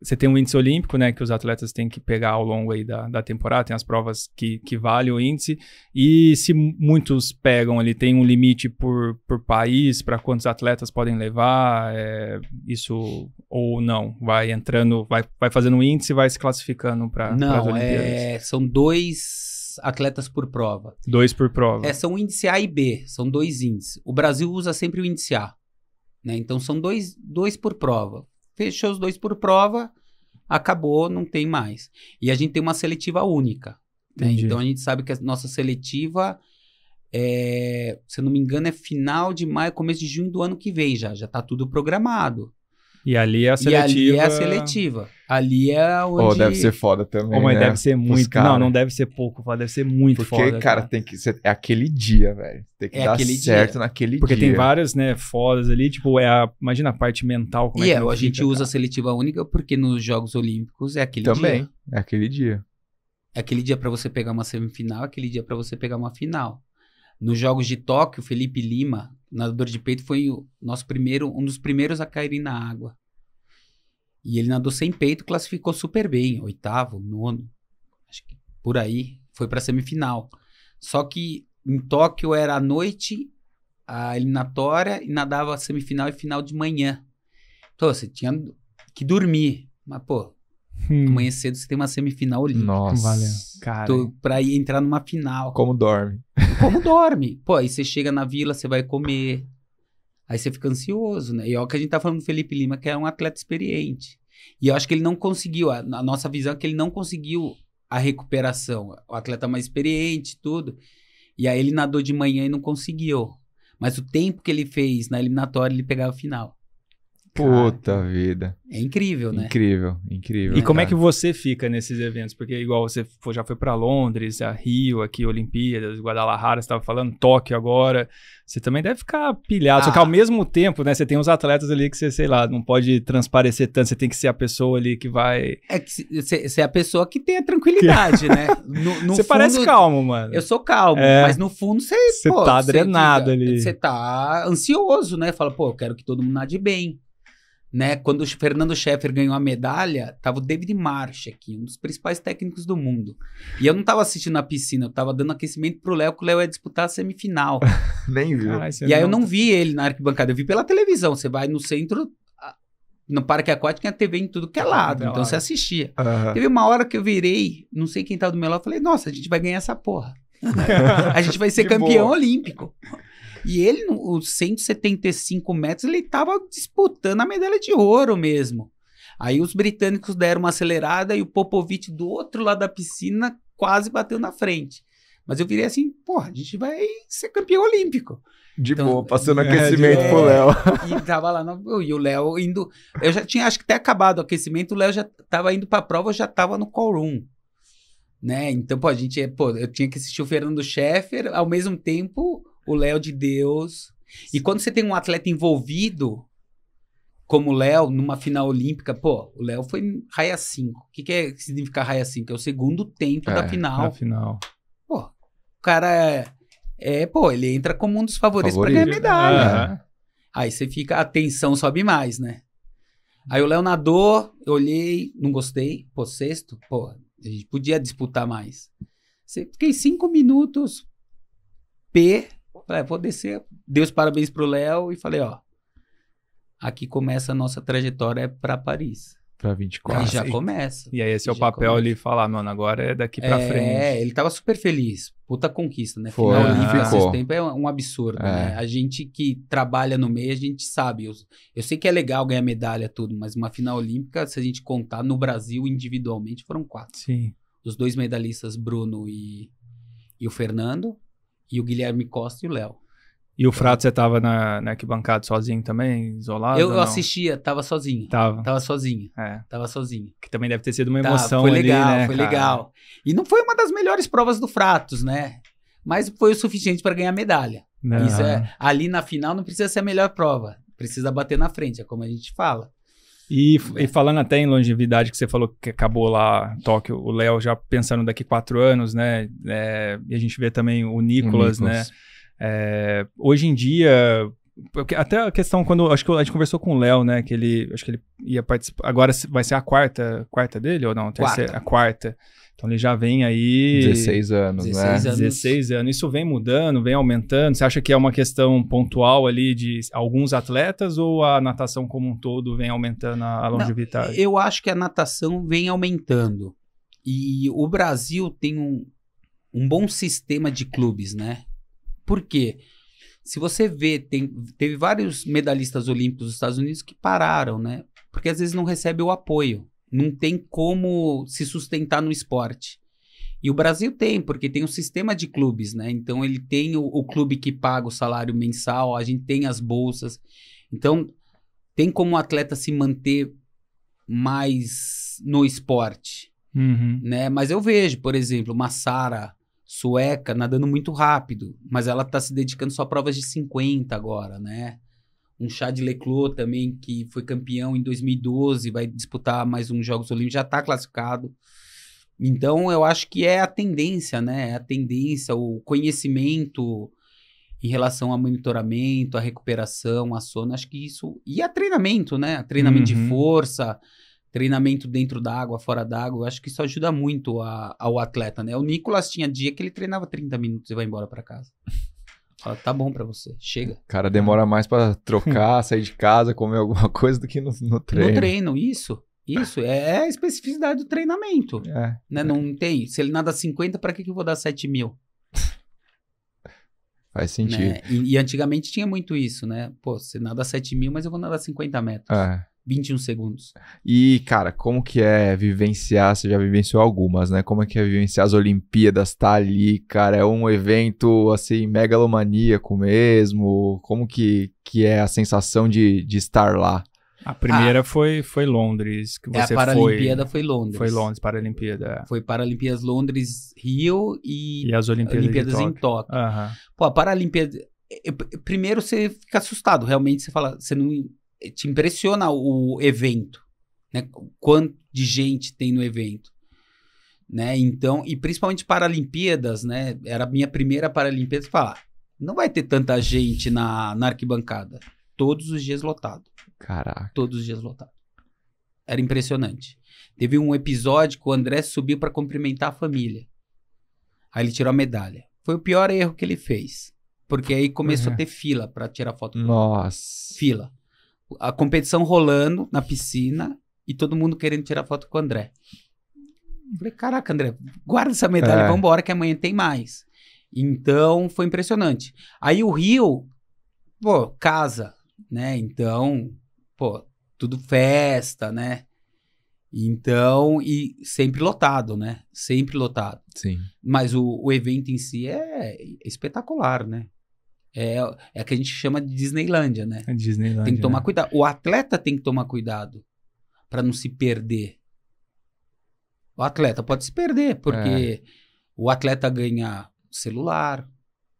você tem um índice olímpico, né, que os atletas têm que pegar ao longo aí da, da temporada, tem as provas que, que vale o índice, e se muitos pegam, ele tem um limite por, por país, para quantos atletas podem levar, é, isso ou não? Vai entrando, vai, vai fazendo o índice e vai se classificando para as Olimpíadas? Não, é, são dois atletas por prova. Dois por prova. É, são o índice A e B, são dois índices. O Brasil usa sempre o índice A. Né? Então são dois, dois por prova. Fechou os dois por prova, acabou, não tem mais. E a gente tem uma seletiva única. Né? Então a gente sabe que a nossa seletiva, é, se eu não me engano, é final de maio, começo de junho do ano que vem já. Já está tudo programado. É e ali é a seletiva. E ali é a seletiva. Ali é onde. Oh, deve ser foda também. Oh, mas né? deve ser muito. Cara... Não, não deve ser pouco, deve ser muito Porque, foda. Porque, cara, cara, tem que ser. É aquele dia, velho. Tem que é dar certo dia. naquele Porque dia. Porque tem várias, né, fodas ali, tipo, é a. Imagina a parte mental. Como é e é, é a gente fica, usa cara. a seletiva única porque nos Jogos Olímpicos é aquele também, dia. Também, é aquele dia. É aquele dia para você pegar uma semifinal, é aquele dia para você pegar uma final. Nos Jogos de Tóquio, Felipe Lima, Nadador de peito foi o nosso primeiro, um dos primeiros a cair na água. E ele nadou sem peito, classificou super bem, oitavo, nono, acho que por aí, foi para semifinal. Só que em Tóquio era à noite a eliminatória e nadava semifinal e final de manhã. Então você tinha que dormir, mas pô, hum. amanhã cedo você tem uma semifinal olímpica. Nossa, valeu. cara. pra ir entrar numa final. Como dorme? como dorme. Pô, aí você chega na vila, você vai comer. Aí você fica ansioso, né? E olha é o que a gente tá falando do Felipe Lima, que é um atleta experiente. E eu acho que ele não conseguiu, a, a nossa visão é que ele não conseguiu a recuperação. O atleta mais experiente, tudo. E aí ele nadou de manhã e não conseguiu. Mas o tempo que ele fez na eliminatória, ele pegava o final. Puta Cara, vida. É incrível, né? Incrível, incrível. E como é que você fica nesses eventos? Porque igual você já foi para Londres, a Rio, aqui Olimpíadas, Guadalajara, estava falando, Tóquio agora. Você também deve ficar pilhado, ah. só que ah. ao mesmo tempo, né, você tem uns atletas ali que você, sei lá, não pode transparecer tanto, você tem que ser a pessoa ali que vai É que você é a pessoa que tem a tranquilidade, que... né? você parece calmo, mano. Eu sou calmo, é. mas no fundo você, você tá drenado cê, ali. Você tá ansioso, né? Fala, pô, eu quero que todo mundo nade bem né? Quando o Fernando Scheffer ganhou a medalha, tava o David Marsh aqui, um dos principais técnicos do mundo. E eu não tava assistindo na piscina, eu tava dando aquecimento pro Léo, que o Léo ia disputar a semifinal. Nem viu. e aí eu não tá- vi ele na arquibancada, eu vi pela televisão. Você vai no centro, no parque aquático, tinha TV em tudo que é lado, é então você assistia. Uhum. Teve uma hora que eu virei, não sei quem tava do meu lado, falei, nossa, a gente vai ganhar essa porra. a gente vai ser campeão boa. olímpico. E ele, os 175 metros, ele estava disputando a medalha de ouro mesmo. Aí os britânicos deram uma acelerada e o Popovic do outro lado da piscina quase bateu na frente. Mas eu virei assim, porra, a gente vai ser campeão olímpico. De então, boa, passando é, aquecimento é, pro Léo. E tava lá, no, e o Léo indo. Eu já tinha, acho que até acabado o aquecimento, o Léo já tava indo pra prova, já tava no call room. Né? Então, pô, a gente, é, pô, eu tinha que assistir o Fernando Scheffer, ao mesmo tempo, o Léo de Deus. E quando você tem um atleta envolvido, como o Léo, numa final olímpica, pô, o Léo foi raia 5. O que, que, é, que significa raia 5? É o segundo tempo é, da final. a final. Pô, o cara é, é, pô, ele entra como um dos favoritos Favorito. pra ganhar medalha. Uhum. Aí você fica, a tensão sobe mais, né? Aí o Léo nadou, eu olhei, não gostei, pô, sexto, pô, a gente podia disputar mais. Fiquei cinco minutos, P, Falei, é, vou descer, dei os parabéns pro Léo e falei, ó, aqui começa a nossa trajetória para Paris. Para 24. E já e, começa. E aí esse é o papel começa. ali, falar, mano, agora é daqui para é, frente. É, ele tava super feliz. Puta conquista, né? Foi, Final Olímpico esse tempo é um absurdo, é. né? A gente que trabalha no meio, a gente sabe. Eu, eu sei que é legal ganhar medalha, tudo, mas uma final olímpica, se a gente contar no Brasil individualmente, foram quatro. Sim. Os dois medalhistas, Bruno e, e o Fernando e o Guilherme Costa e o Léo. E o Frato, você tava na, na arquibancada sozinho também, isolado? Eu, eu assistia, tava sozinho. Tava. Tava sozinho. É. Tava sozinho. Que também deve ter sido uma emoção tava, foi legal, né, Foi legal, E não foi uma das melhores provas do Fratos, né? Mas foi o suficiente para ganhar medalha. Uhum. Isso é, ali na final não precisa ser a melhor prova. Precisa bater na frente, é como a gente fala. E, né? e, falando até em longevidade, que você falou que acabou lá Tóquio, o Léo já pensando daqui quatro anos, né? É, e a gente vê também o Nicolas, o Nicolas. né? É, hoje em dia, até a questão quando acho que a gente conversou com o Léo, né? Que ele acho que ele ia participar. Agora vai ser a quarta, quarta dele ou não? Terceira, quarta. A quarta. Então ele já vem aí. 16 anos, 16 né? Anos. 16 anos. Isso vem mudando, vem aumentando. Você acha que é uma questão pontual ali de alguns atletas ou a natação como um todo vem aumentando a longevidade? eu acho que a natação vem aumentando. E o Brasil tem um, um bom sistema de clubes, né? Por quê? Se você vê, tem, teve vários medalhistas olímpicos dos Estados Unidos que pararam, né? Porque às vezes não recebe o apoio não tem como se sustentar no esporte. E o Brasil tem, porque tem um sistema de clubes, né? Então ele tem o, o clube que paga o salário mensal, a gente tem as bolsas. Então tem como o atleta se manter mais no esporte, uhum. né? Mas eu vejo, por exemplo, uma Sara sueca nadando muito rápido, mas ela está se dedicando só a provas de 50 agora, né? um chá de Leclos também, que foi campeão em 2012, vai disputar mais um Jogos Olímpicos, já está classificado. Então, eu acho que é a tendência, né? É a tendência, o conhecimento em relação a monitoramento, a recuperação, a sono, acho que isso. E a treinamento, né? A treinamento uhum. de força, treinamento dentro d'água, fora d'água, acho que isso ajuda muito a, ao atleta, né? O Nicolas tinha dia que ele treinava 30 minutos e vai embora para casa. Fala, tá bom para você, chega. O cara demora ah. mais para trocar, sair de casa, comer alguma coisa do que no, no treino. No treino, isso. Isso é, é a especificidade do treinamento. É, né? É. Não tem. Se ele nada 50, para que, que eu vou dar 7 mil? Faz sentido. Né? E, e, antigamente tinha muito isso, né? Pô, você nada 7 mil, mas eu vou nadar 50 metros. É. 21 segundos. E, cara, como que é vivenciar? Você já vivenciou algumas, né? Como é que é vivenciar as Olimpíadas? Tá ali, cara, é um evento, assim, megalomaníaco mesmo. Como que, que é a sensação de, de estar lá? A primeira ah, foi, foi Londres, que você é, a Paralimpíada foi, foi Londres. Foi Londres, Paralimpíada. É. Foi Paralimpíadas Londres, Rio e, e as Olimpíadas, Olimpíadas em Tóquio. Tóquio. Uhum. Pô, a Paralimpíada... Primeiro você fica assustado, realmente você fala, você não te impressiona o evento, né? quanto de gente tem no evento, né? Então, e principalmente Paralimpíadas, né? Era a minha primeira Paralimpíada, falar, não vai ter tanta gente na, na arquibancada, todos os dias lotado. Caraca. Todos os dias lotado. Era impressionante. Teve um episódio que o André subiu para cumprimentar a família. Aí ele tirou a medalha. Foi o pior erro que ele fez. Porque aí começou uhum. a ter fila para tirar foto. Nossa. Fila a competição rolando na piscina e todo mundo querendo tirar foto com o André. falei, caraca, André, guarda essa medalha, é. vamos embora que amanhã tem mais. Então, foi impressionante. Aí o Rio, pô, casa, né? Então, pô, tudo festa, né? Então, e sempre lotado, né? Sempre lotado. Sim. Mas o, o evento em si é espetacular, né? é, é a que a gente chama de Disneylândia, né? É Disneylândia. Tem que tomar né? cuidado. O atleta tem que tomar cuidado para não se perder. O atleta pode se perder, porque é. o atleta ganha celular,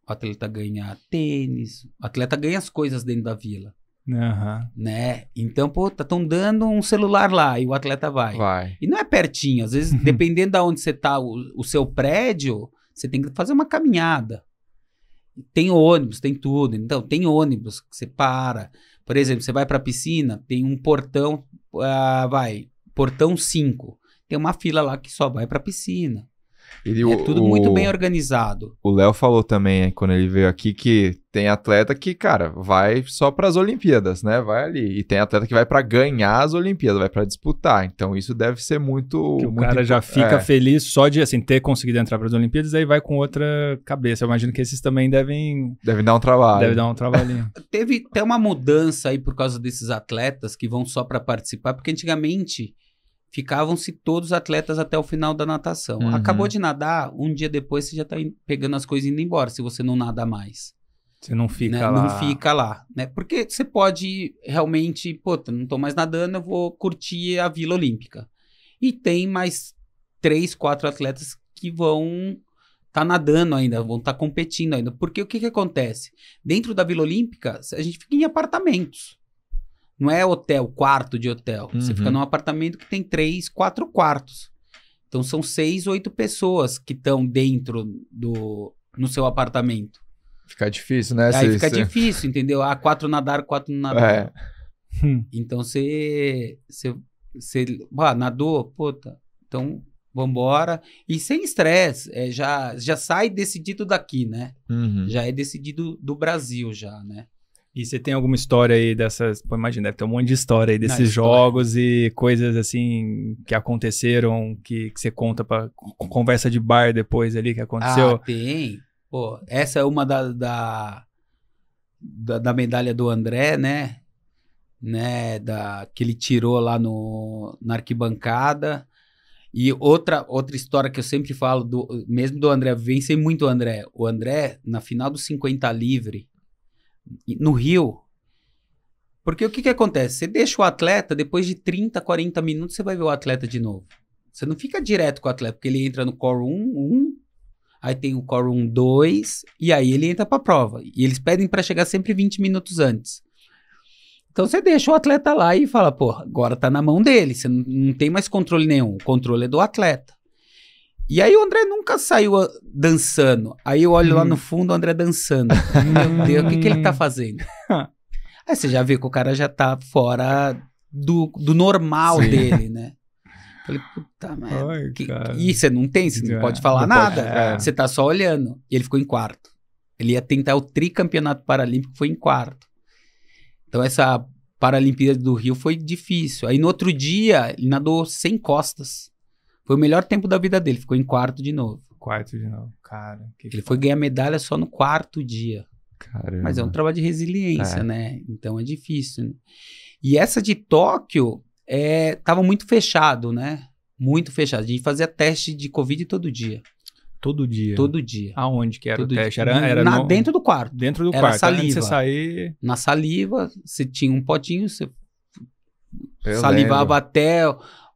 o atleta ganha tênis, o atleta ganha as coisas dentro da vila. Uhum. Né? Então, pô, estão tá dando um celular lá e o atleta vai. vai. E não é pertinho, às vezes, dependendo de onde você tá, o, o seu prédio, você tem que fazer uma caminhada. Tem ônibus, tem tudo. Então, tem ônibus que você para. Por exemplo, você vai para a piscina, tem um portão, ah, vai, portão 5. Tem uma fila lá que só vai para a piscina. Ele, é tudo o, muito bem organizado. O Léo falou também, quando ele veio aqui, que tem atleta que, cara, vai só para as Olimpíadas, né? Vai ali. E tem atleta que vai para ganhar as Olimpíadas, vai para disputar. Então isso deve ser muito. Que o muito cara imp... já fica é. feliz só de assim, ter conseguido entrar para as Olimpíadas, aí vai com outra cabeça. Eu imagino que esses também devem. Devem dar um trabalho. Deve dar um trabalhinho. Teve até uma mudança aí por causa desses atletas que vão só para participar, porque antigamente ficavam-se todos atletas até o final da natação. Uhum. Acabou de nadar, um dia depois você já está pegando as coisas e indo embora, se você não nada mais. Você não fica né? lá. Não fica lá, né? Porque você pode realmente, pô, não estou mais nadando, eu vou curtir a Vila Olímpica. E tem mais três, quatro atletas que vão tá nadando ainda, vão estar tá competindo ainda. Porque o que que acontece? Dentro da Vila Olímpica, a gente fica em apartamentos. Não é hotel, quarto de hotel. Uhum. Você fica uhum. num apartamento que tem três, quatro quartos. Então são seis, oito pessoas que estão dentro do no seu apartamento. Fica difícil, né? Aí fica difícil, entendeu? Ah, quatro nadar, quatro nadar. É. Hum. Então você. Você. Ah, nadou? Puta. Tá. Então, vambora. E sem estresse. É, já, já sai decidido daqui, né? Uhum. Já é decidido do Brasil, já, né? E você tem alguma história aí dessas. Pô, imagina, deve ter um monte de história aí desses jogos e coisas assim que aconteceram, que, que você conta pra conversa de bar depois ali que aconteceu. Ah, tem. Pô, essa é uma da, da, da, da medalha do André, né? né, da que ele tirou lá no, na arquibancada. E outra outra história que eu sempre falo do mesmo do André, vencei muito o André. O André na final do 50 livre, no Rio. Porque o que, que acontece? Você deixa o atleta, depois de 30, 40 minutos, você vai ver o atleta de novo. Você não fica direto com o atleta, porque ele entra no Core 1, 1, aí tem o Core 1, 2, e aí ele entra para a prova. E eles pedem para chegar sempre 20 minutos antes. Então você deixa o atleta lá e fala, pô, agora tá na mão dele, você não, não tem mais controle nenhum, o controle é do atleta. E aí o André nunca saiu ah, dançando. Aí eu olho hum. lá no hum. fundo, o André dançando. Meu Deus, o que, que ele tá fazendo? aí você já vê que o cara já tá fora do, do normal Sim. dele, né? Falei, puta merda. Oi, você não tem, você não é, pode falar não nada. Pode, é. Você tá só olhando. E ele ficou em quarto. Ele ia tentar o tricampeonato paralímpico, foi em quarto. Então essa Paralimpíada do Rio foi difícil. Aí no outro dia, ele nadou sem costas. Foi o melhor tempo da vida dele, ficou em quarto de novo. Quarto de novo, cara. ele foi ganhar medalha só no quarto dia. Caramba. Mas é um trabalho de resiliência, é. né? Então é difícil. Né? E essa de Tóquio é, tava muito fechado, né? Muito fechado. A gente fazia teste de Covid todo dia. Todo dia? Todo dia. Aonde que era todo o teste? Era, era Na, no... Dentro do quarto. Dentro do era quarto. Saliva. Antes você sair... Na saliva, você tinha um potinho, você eu salivava lembro. até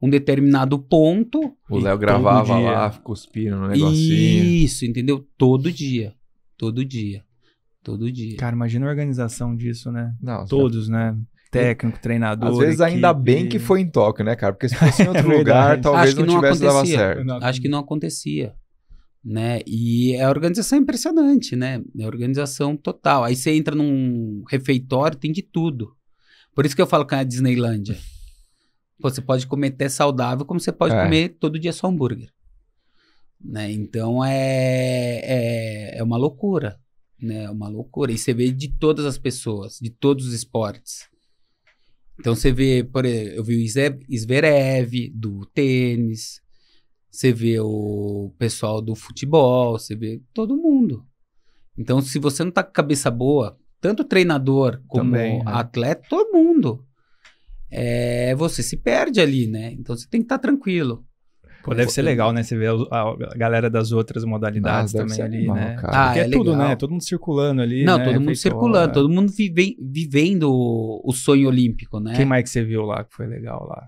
um determinado ponto. O Léo gravava dia. lá, cuspindo no negocinho. Isso, entendeu? Todo dia. Todo dia. Todo dia. Cara, imagina a organização disso, né? Não, Todos, já... né? técnico, treinador. Às vezes ainda bem que foi em Tóquio, né, cara? Porque se fosse em outro é lugar, talvez não, não, tivesse dado certo. Acho que não acontecia. Né? E é a organização é impressionante, né? É organização total. Aí você entra num refeitório, tem de tudo. Por isso que eu falo que é a Disneylândia. Você pode comer até saudável, como você pode é. comer todo dia só hambúrguer. Né? Então é, é, é uma loucura. Né? É uma loucura. E você vê de todas as pessoas, de todos os esportes. Então você vê, por exemplo, eu vi o Zverev do tênis, você vê o pessoal do futebol, você vê todo mundo. Então, se você não tá com cabeça boa, tanto treinador como Também, né? atleta, todo mundo é, você se perde ali, né? Então você tem que estar tá tranquilo. Pô, deve ser legal, né? Você ver a, galera das outras modalidades ah, também ali, animal, né? Cara. Ah, Porque é, é tudo, né? legal. né? Todo mundo circulando ali. Não, né? todo mundo Feito, circulando, ó, é. todo mundo vive, vivendo o sonho olímpico, né? Quem mais que você viu lá que foi legal lá?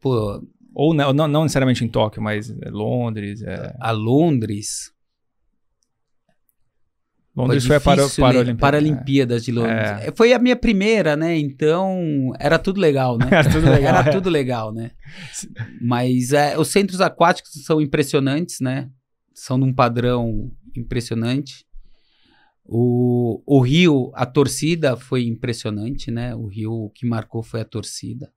Pô. Ou não, não, não necessariamente em Tóquio, mas é Londres. É... A Londres. Londres foi, foi difícil, para, né? para né? de Londres. É. é. Foi a minha primeira, né? Então era tudo legal, né? era tudo legal, era tudo legal né? Mas é, os centros aquáticos são impressionantes, né? São num padrão impressionante. O, o Rio, a torcida foi impressionante, né? O Rio o que marcou foi a torcida.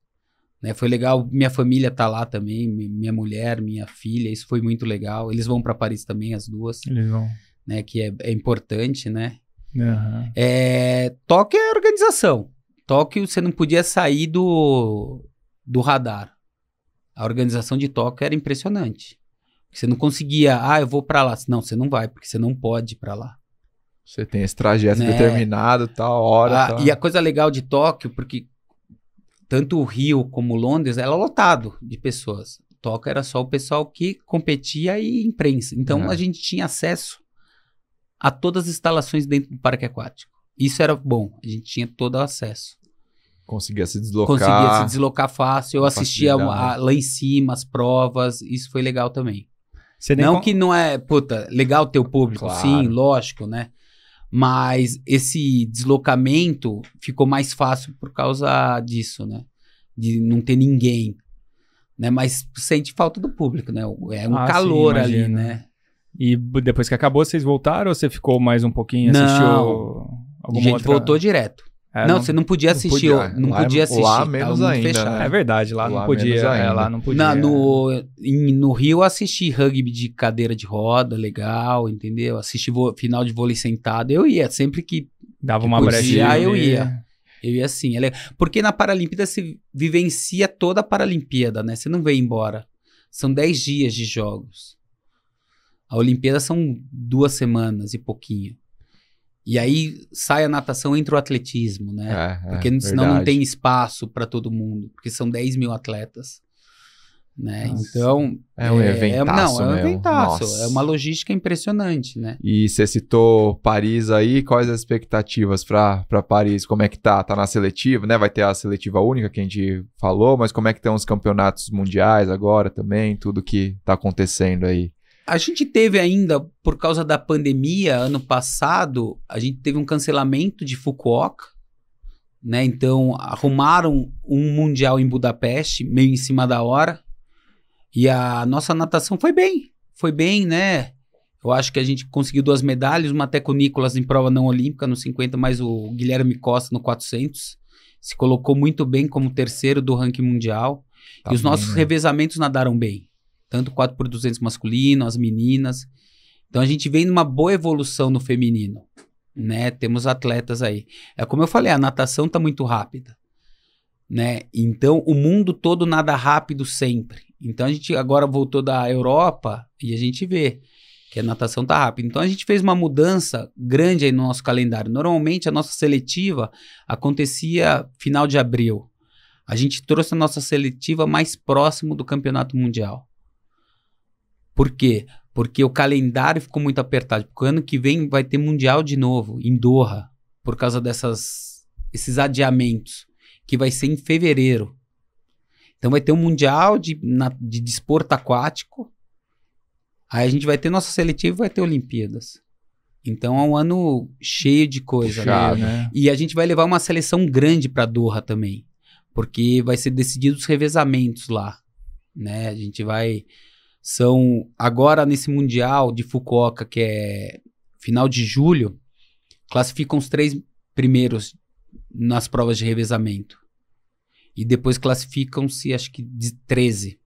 Né? Foi legal, minha família tá lá também, minha mulher, minha filha, isso foi muito legal. Eles vão para Paris também, as duas. Eles vão né? Que é, é importante, né? Uhum. É, toque é organização. Toque você não podia sair do, do radar. A organização de toque era impressionante. Você não conseguia, ah, eu vou para lá. Não, você não vai, porque você não pode ir para lá. Você tem esse trajeto né? determinado, tal tá, hora. A, ah, tá. E a coisa legal de Tóquio, porque tanto o Rio como Londres era lotado de pessoas. Tóquio era só o pessoal que competia e imprensa. Então é. a gente tinha acesso a todas as instalações dentro do parque aquático. Isso era bom, a gente tinha todo o acesso. Conseguia se deslocar. Conseguia se deslocar fácil. Eu assistia a, a, lá em cima as provas, isso foi legal também. não com... que não é, puta, legal ter o público, claro. sim, lógico, né? Mas esse deslocamento ficou mais fácil por causa disso, né? De não ter ninguém. Né? Mas sente falta do público, né? É um ah, calor sim, ali, né? E depois que acabou, vocês voltaram ou você ficou mais um pouquinho, assistiu não, alguma gente outra... voltou direto. É, não, não, você não podia assistir, não podia, não lá, é podia assistir. Lá tá menos ainda. Fechado. Né? É verdade, lá, lá não podia, é, lá não podia. Na, no, em, no Rio eu assisti rugby de cadeira de roda, legal, entendeu? Assisti vo, final de vôlei sentado, eu ia, sempre que dava que uma podia, eu né? ia. Eu ia assim, é legal. Porque na Paralimpíada se vivencia toda a Paralimpíada, né? Você não vem embora. São 10 dias de jogos. A Olimpíada são duas semanas e pouquinho. E aí sai a natação, entra o atletismo, né? É, é porque é, senão verdade. não tem espaço para todo mundo, porque são 10 mil atletas. Né? Então. É um evento. É, é não, é um evento. É uma logística impressionante, né? E você citou Paris aí, quais as expectativas para Paris? Como é que tá? Tá na seletiva, né? Vai ter a seletiva única que a gente falou, mas como é que estão os campeonatos mundiais agora também, tudo que tá acontecendo aí? A gente teve ainda, por causa da pandemia, ano passado, a gente teve um cancelamento de Fukuoka, né? Então, arrumaram um Mundial em Budapeste, meio em cima da hora. E a nossa natação foi bem, foi bem, né? Eu acho que a gente conseguiu duas medalhas, uma até com o Nicolas em prova não olímpica no 50, mas o Guilherme Costa no 400. Se colocou muito bem como terceiro do ranking mundial. Tá e os bem, nossos né? revezamentos nadaram bem tanto 4 por 200 masculino, as meninas. Então a gente vem numa boa evolução no feminino, né? Temos atletas aí. É como eu falei, a natação tá muito rápida, né? Então o mundo todo nada rápido sempre. Então a gente agora voltou da Europa e a gente vê que a natação tá rápida. Então a gente fez uma mudança grande aí no nosso calendário. Normalmente a nossa seletiva acontecia final de abril. A gente trouxe a nossa seletiva mais próximo do campeonato mundial. Por quê? Porque o calendário ficou muito apertado. Porque o ano que vem vai ter Mundial de novo, em Doha, por causa dessas esses adiamentos, que vai ser em fevereiro. Então vai ter um Mundial de, na, de desporto aquático. Aí a gente vai ter nossa seletiva e vai ter Olimpíadas. Então é um ano cheio de coisa, né? Puxado, né? né? E a gente vai levar uma seleção grande para Doha também, porque vai ser decidido os revezamentos lá, né? A gente vai são agora nesse Mundial de Fukuoka, que é final de julho, classificam os três primeiros nas provas de revezamento. E depois classificam-se, acho que, de 13.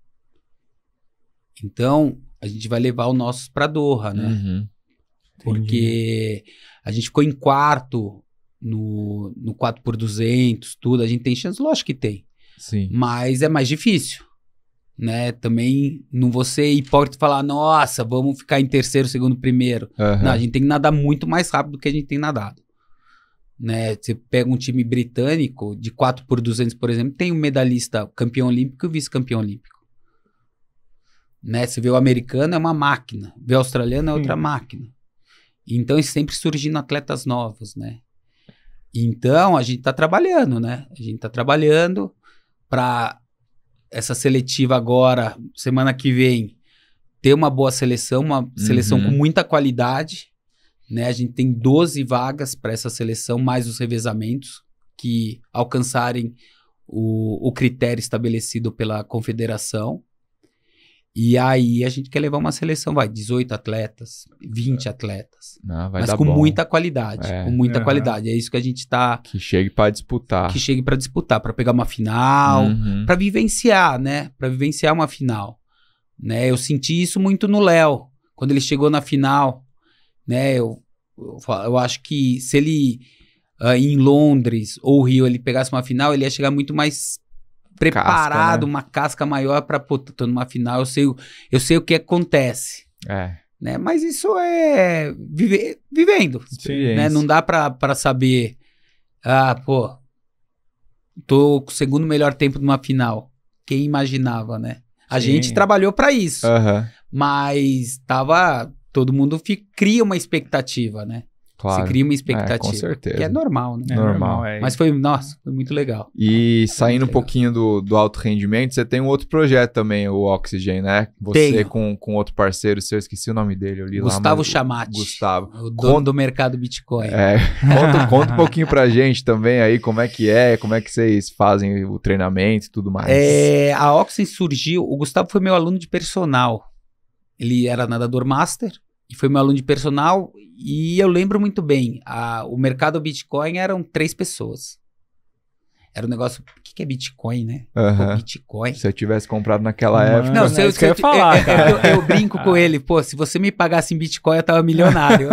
Então, a gente vai levar o nosso para Doha, né? Uhum. Porque a gente ficou em quarto no, no 4x200, tudo. A gente tem chance? Lógico que tem. Sim. Mas é mais difícil né? Também não você hipócrita falar, nossa, vamos ficar em terceiro, segundo, primeiro. Uhum. Não, a gente tem que nadar muito mais rápido do que a gente tem nadado. Né? Você pega um time britânico de 4 por 200, por exemplo, tem um medalhista campeão olímpico e vice-campeão olímpico. Né? Você vê o americano é uma máquina, vê o australiano é outra hum. máquina. Então, sempre surgindo atletas novos, né? Então, a gente está trabalhando, né? A gente está trabalhando para essa seletiva agora, semana que vem, ter uma boa seleção, uma seleção uhum. com muita qualidade. Né? A gente tem 12 vagas para essa seleção, mais os revezamentos que alcançarem o, o critério estabelecido pela confederação. E aí a gente quer levar uma seleção, vai, 18 atletas, 20 é. atletas. Não, ah, mas com bom. muita qualidade, é. com muita qualidade. É isso que a gente está que chegue para disputar. Que chegue para disputar, para pegar uma final, uhum. para vivenciar, né? Para vivenciar uma final, né? Eu senti isso muito no Léo, quando ele chegou na final, né? Eu, eu, eu acho que se ele uh, em Londres ou Rio ele pegasse uma final, ele ia chegar muito mais preparado, casca, né? uma casca maior para pô, tô numa final, eu sei, eu sei o que acontece. É. Né? Mas isso é vive, vivendo, Sim, né? Não dá para saber ah, pô, tô com o segundo melhor tempo de uma final. Quem imaginava, né? A Sim. gente trabalhou para isso. Uhum. Mas tava todo mundo fica, cria uma expectativa, né? Claro. Você cria uma expectativa. É, com certeza. Que é normal, né? É normal. normal é. Mas foi, nossa, foi muito legal. E saindo um pouquinho do, do alto rendimento, você tem um outro projeto também, o Oxygen, né? Você com, com outro parceiro se eu esqueci o nome dele, eu li Gustavo lá. Chamate, Gustavo O dono conta, do mercado Bitcoin. É, conta, conta um pouquinho pra gente também aí, como é que é, como é que vocês fazem o treinamento e tudo mais. É, a Oxygen surgiu, o Gustavo foi meu aluno de personal. Ele era nadador master, e foi meu aluno de personal, e eu lembro muito bem, a, o mercado Bitcoin eram três pessoas. Era um negócio, o que, que é Bitcoin, né? Uhum. Pô, Bitcoin. Se eu tivesse comprado naquela época, não, é se eu, se eu, é, é, eu, falar, eu, brinco com ele, pô, se você me pagasse em Bitcoin, eu tava milionário.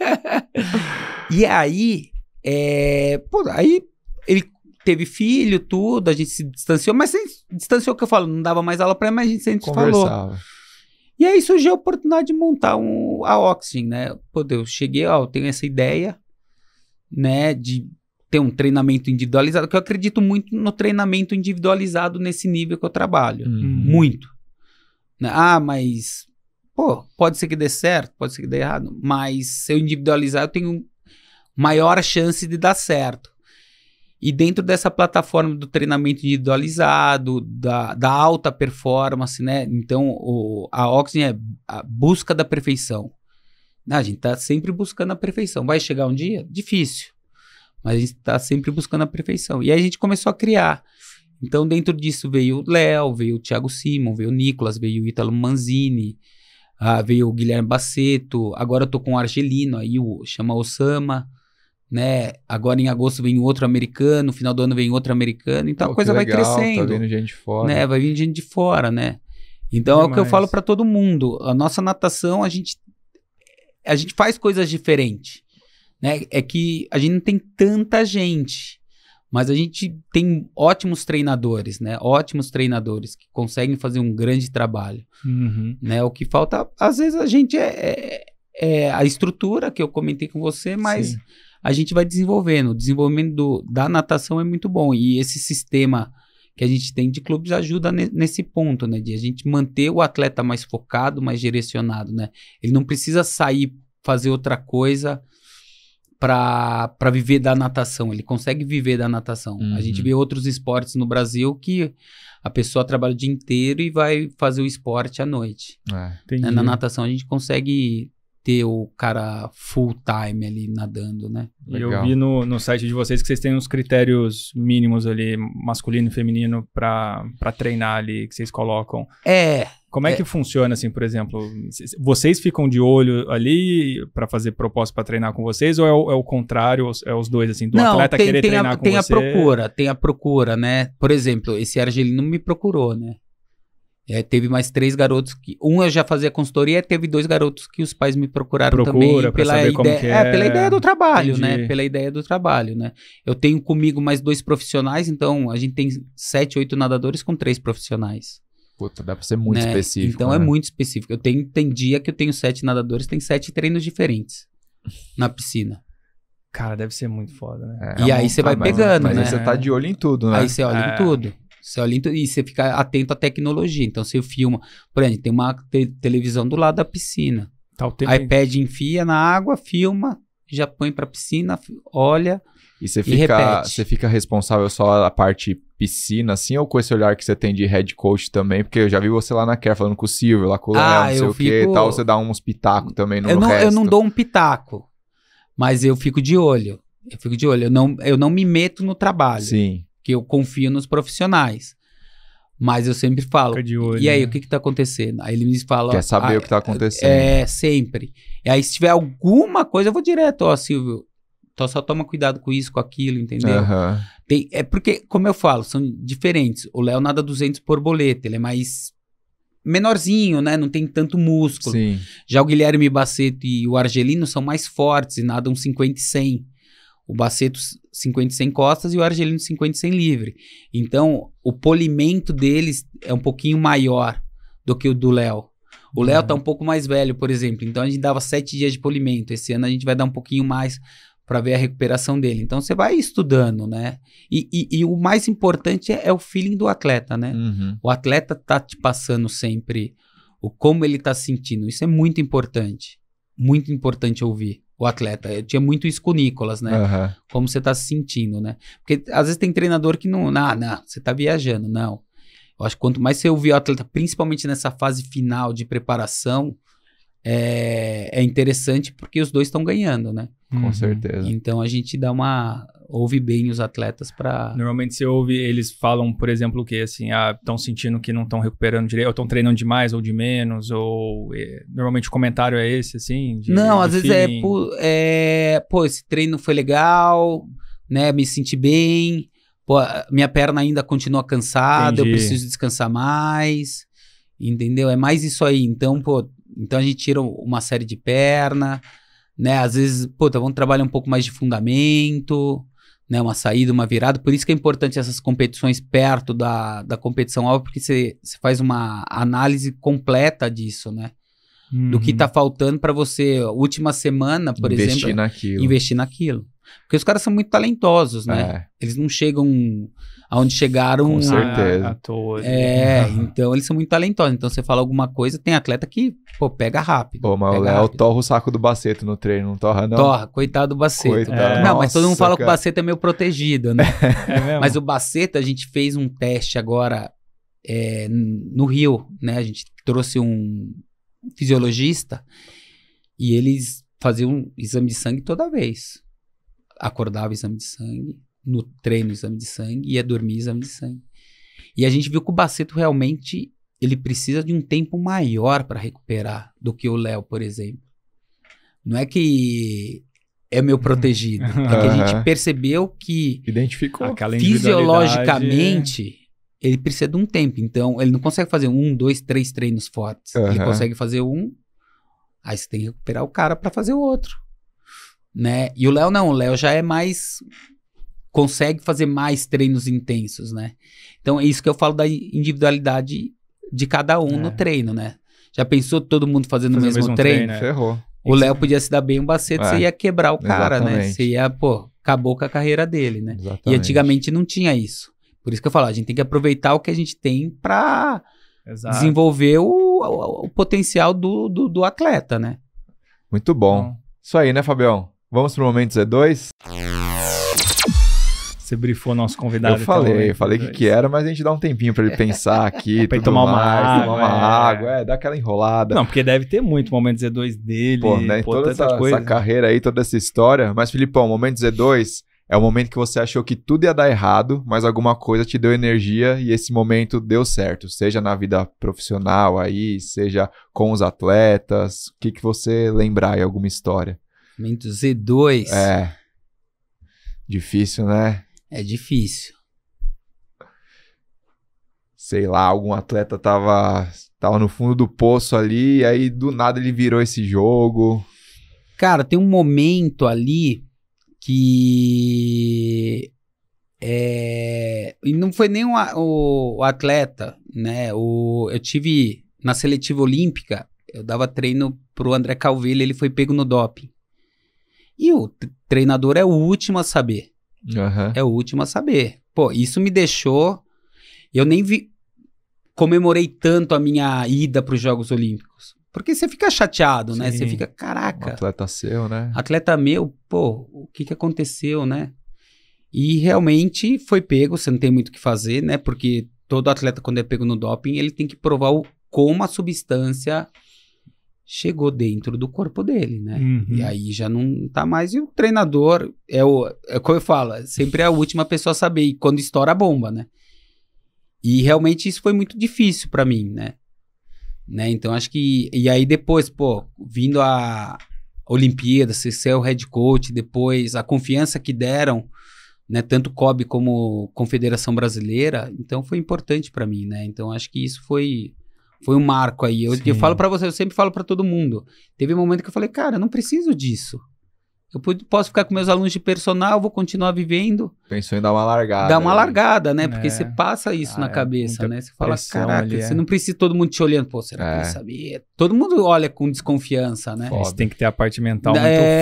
e aí, é, pô, aí ele teve filho, tudo, a gente se distanciou, mas se distanciou que eu falo, não dava mais aula para ele, mas a gente sempre falou. E aí surgiu a oportunidade de montar um, a Oxygen, né? Pô, Deus, cheguei, ó, eu tenho essa ideia, né, de ter um treinamento individualizado, que eu acredito muito no treinamento individualizado nesse nível que eu trabalho. Uhum. uhum. Muito. Né? Ah, mas, pô, pode ser que dê certo, pode ser que dê errado, mas se eu individualizar, eu tenho maior chance de dar certo. E dentro dessa plataforma do treinamento individualizado, da, da alta performance, né? Então, o, a Oxygen é a busca da perfeição. A gente está sempre buscando a perfeição. Vai chegar um dia? Difícil. Mas a gente está sempre buscando a perfeição. E aí a gente começou a criar. Então, dentro disso veio o Léo, veio o Thiago Simon, veio o Nicolas, veio o Ítalo Manzini, ah, veio o Guilherme Baceto. Agora eu tô com o Argelino aí, o, chama Osama né? Agora em agosto vem outro americano, no final do ano vem outro americano, então a coisa legal, vai tá crescendo. Tá vindo gente de fora. Né? Vai vir gente de fora, né? Então é o que eu falo para todo mundo. A nossa natação, a gente a gente faz coisas diferentes, né? É que a gente não tem tanta gente, mas a gente tem ótimos treinadores, né? Ótimos treinadores que conseguem fazer um grande trabalho, uhum. né? O que falta às vezes a gente é, é, é a estrutura que eu comentei com você, mas Sim a gente vai desenvolvendo. O desenvolvimento do, da natação é muito bom e esse sistema que a gente tem de clubes ajuda ne, nesse ponto, né? De a gente manter o atleta mais focado, mais direcionado, né? Ele não precisa sair fazer outra coisa para viver da natação. Ele consegue viver da natação. Uhum. A gente uhum. vê outros esportes no Brasil que a pessoa trabalha o dia inteiro e vai fazer o esporte à noite. É. Né? na natação a gente consegue ter o cara full time ali nadando, né? E eu vi no, no site de vocês que vocês têm uns critérios mínimos ali, masculino e feminino, para treinar ali, que vocês colocam. É. Como é, é, que funciona, assim, por exemplo? Vocês ficam de olho ali para fazer proposta para treinar com vocês, ou é o, é o, contrário, é os dois, assim, do Não, atleta tem, querer tem treinar a, com tem você? Tem a procura, tem a procura, né? Por exemplo, esse argelino me procurou, né? É, teve mais três garotos que. Um eu já fazia consultoria, teve dois garotos que os pais me procuraram Procura, também. Pela ideia, é. é, pela é. ideia do trabalho, né? Entendi. né? Pela ideia do trabalho, né? Eu tenho comigo mais dois profissionais, então a gente tem sete, oito nadadores com três profissionais. Puta, dá pra ser muito né? específico. Então né? é muito específico. Eu tenho, tem dia que eu tenho sete nadadores, tem sete treinos diferentes na piscina. Cara, deve ser muito foda, né? É, e é aí você vai pegando, mas né? Mas você tá de olho em tudo, né? Aí você olha é. em tudo. Você olha e você fica atento à tecnologia. Então você filma. Por exemplo, tem uma te televisão do lado da piscina. Tá o tempo iPad aí. enfia na água, filma, já põe pra piscina, olha. E você fica, você fica responsável só a parte piscina, assim, ou com esse olhar que você tem de head coach também? Porque eu já vi você lá na Care falando com o Silvio, lá com o ah, Léo, não sei o quê tal, você dá uns pitacos também no, eu não, resto. Eu não dou um pitaco, mas eu fico de olho. Eu fico de olho, eu não, eu não me meto no trabalho. Sim que eu confio nos profissionais. Mas eu sempre falo, olho, e aí, né? o que está acontecendo? Aí ele me fala... Quer saber ah, o que está eh, acontecendo. É, sempre. E aí, se tiver alguma coisa, eu vou direto, ó, Silvio, então só toma cuidado com isso, com aquilo, entendeu? Uhum. Tem, é porque, como eu falo, são diferentes. O Léo nada 200 por boleta, ele é mais menorzinho, né? Não tem tanto músculo. Sim. Já o Guilherme Baceto e o Argelino são mais fortes e nadam 50 e 100 o Baceto 50 sem costas e o Argelino 50 sem livre. Então, o polimento deles é um pouquinho maior do que o do Léo. O Léo tá uhum. tá um pouco mais velho, por exemplo. Então a gente dava sete dias de polimento. Esse ano a gente vai dar um pouquinho mais para ver a recuperação dele. Então você vai estudando, né? E, e, e o mais importante é, é, o feeling do atleta, né? Uhum. O atleta tá te passando sempre o como ele tá sentindo. Isso é muito importante. Muito importante ouvir o atleta. Eu tinha muito isso com o Nicolas, né? Uhum. Como você tá se sentindo, né? Porque às vezes tem treinador que não, ah, não, você tá viajando, não. Eu acho que quanto mais você ouvir o atleta, principalmente nessa fase final de preparação, é, é interessante porque os dois estão ganhando, né? Com uhum. certeza. Então a gente dá uma. ouve bem os atletas para. Normalmente você ouve, eles falam, por exemplo, o que assim, estão ah, sentindo que não estão recuperando direito, ou estão treinando demais ou de menos, ou. É, normalmente o comentário é esse, assim? De, não, de às feeling. vezes é, pô, é. Pô, esse treino foi legal, né? Me senti bem, pô, minha perna ainda continua cansada, Entendi. eu preciso descansar mais. Entendeu? É mais isso aí. Então, pô, então a gente tira uma série de perna, né? Às vezes, puta, vamos trabalhar um pouco mais de fundamento, né? Uma saída, uma virada. Por isso que é importante essas competições perto da, da competição alvo, porque você faz uma análise completa disso, né? Uhum. Do que está uhum. faltando para você, última semana, por investir exemplo, naquilo. investir naquilo. Porque os caras são muito talentosos, né? É. Eles não chegam aonde chegaram. Com certeza. A, a toa, é, uhum. então eles são muito talentosos. Então você fala alguma coisa, tem atleta que, pô, pega rápido. Pô, mas o Léo torra o saco do Baceto no treino, não torra, não? Torra, coitado do Baceto. Coitado. É. Não, mas todo mundo fala que o Baceto é meio protegido, né? É mesmo? Mas o Baceto, a gente fez um teste agora é, no Rio, né? A gente trouxe um fisiologista e eles faziam um exame de sangue toda vez acordava o exame de sangue, no treino o exame de sangue, ia é dormir o exame de sangue. E a gente viu que o Baceto realmente ele precisa de um tempo maior para recuperar do que o Léo, por exemplo. Não é que é meu protegido, é que a gente percebeu que identificou Aquela fisiologicamente ele precisa de um tempo. Então, ele não consegue fazer um, dois, três treinos fortes. Uhum. Ele consegue fazer um, aí você tem que recuperar o cara para fazer o outro né? E o Léo não, o Léo já é mais consegue fazer mais treinos intensos, né? Então é isso que eu falo da individualidade de cada um é. no treino, né? Já pensou todo mundo fazendo, o mesmo, mesmo treino? treino? É. Ferrou. O Léo podia se dar bem um bacete, é. você ia quebrar o cara, né? Exatamente. né? Você ia, pô, acabou com a carreira dele, né? Exatamente. E antigamente não tinha isso. Por isso que eu falo, a gente tem que aproveitar o que a gente tem pra Exato. desenvolver o, o, o potencial do, do, do, atleta, né? Muito bom. Então, isso aí, né, Fabião? Vamos pro momento Z2? Você brifou nosso convidado. Eu falei, então, eu né? falei o que, que era, mas a gente dá um tempinho para ele pensar aqui. pra ele tomar mais, uma água. Tomar uma é. água, é, dá aquela enrolada. Não, porque deve ter muito momento Z2 dele. Pô, né? Pô, toda essa, coisa. essa carreira aí, toda essa história. Mas, Filipão, momento Z2 é o momento que você achou que tudo ia dar errado, mas alguma coisa te deu energia e esse momento deu certo. Seja na vida profissional aí, seja com os atletas. O que, que você lembrar aí, alguma história? Momento Z2. É. Difícil, né? É difícil. Sei lá, algum atleta tava, tava no fundo do poço ali, e aí do nada ele virou esse jogo. Cara, tem um momento ali que é, e não foi nem o, o, o, atleta, né? O, eu tive na seletiva olímpica, eu dava treino pro André Calvillo, ele foi pego no doping. E o treinador é o último a saber. Uhum. É o último a saber. Pô, isso me deixou. Eu nem vi, comemorei tanto a minha ida para os Jogos Olímpicos. Porque você fica chateado, Sim. né? Você fica, caraca. Um atleta seu, né? Atleta meu, pô, o que, que aconteceu, né? E realmente foi pego, você não tem muito o que fazer, né? Porque todo atleta, quando é pego no doping, ele tem que provar o, como a substância chegou dentro do corpo dele, né? Uhum. E aí já não tá mais. E o treinador é o. É como eu falo, é sempre é a última pessoa a saber, e quando estoura a bomba, né? E realmente isso foi muito difícil para mim, né? né? Então acho que. E aí depois, pô, vindo a Olimpíada, você ser o head coach, depois a confiança que deram. Né, tanto COB como Confederação Brasileira, então foi importante para mim, né? Então acho que isso foi foi um marco aí. Eu, eu falo para você, eu sempre falo para todo mundo. Teve um momento que eu falei, cara, eu não preciso disso. Eu posso ficar com meus alunos de personal, vou continuar vivendo pensou em dar uma largada. Dá uma largada, né? Porque é. você passa isso ah, na é cabeça, é né? Você fala, caraca, ali, você é. não precisa todo mundo te olhando, pô, será que eu é. sabia? Todo mundo olha com desconfiança, né? Você tem que ter a parte mental é,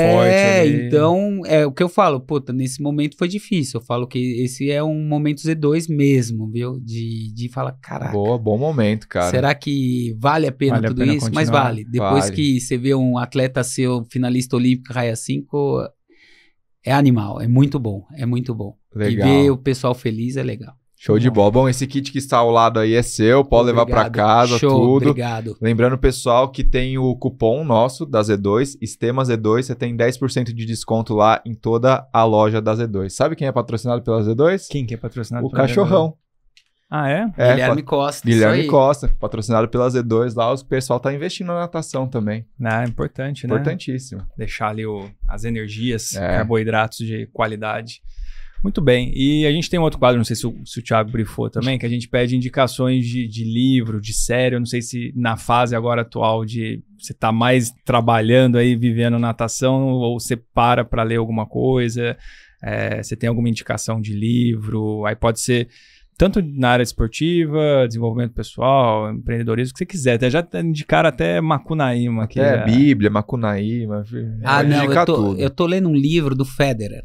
muito forte. É, então, é o que eu falo, puta, nesse momento foi difícil. Eu falo que esse é um momento Z2 mesmo, viu? De, de falar, caraca. Boa, bom momento, cara. Será que vale a pena vale tudo a pena isso? Continuar. Mas vale. Depois vale. que você vê um atleta seu finalista olímpico, raia 5, é animal, é muito bom, é muito bom. Legal. E ver o pessoal feliz é legal. Show de bola. Bom, esse kit que está ao lado aí é seu, pode obrigado. levar para casa, Show, tudo. Obrigado. Lembrando, pessoal, que tem o cupom nosso da Z2, Estema Z2, você tem 10% de desconto lá em toda a loja da Z2. Sabe quem é patrocinado pela Z2? Quem que é patrocinado o pela Cachorrão. Z2? Ah, é? é Guilherme Costa. Guilherme Costa, patrocinado pela Z2 lá, o pessoal tá investindo na natação também. Ah, é importante, né? Importantíssimo. Deixar ali o, as energias, é. carboidratos de qualidade. Muito bem. E a gente tem um outro quadro, não sei se o, se o Thiago brifou também, que a gente pede indicações de, de livro, de série. Eu não sei se na fase agora atual de você tá mais trabalhando aí, vivendo natação, ou você para para ler alguma coisa. É, você tem alguma indicação de livro? Aí pode ser tanto na área esportiva, desenvolvimento pessoal, empreendedorismo, o que você quiser. Até já tá indicaram até Macunaíma. Aqui, até já... Bíblia, Macunaíma. Ah, não, eu tô, tudo. eu tô lendo um livro do Federer.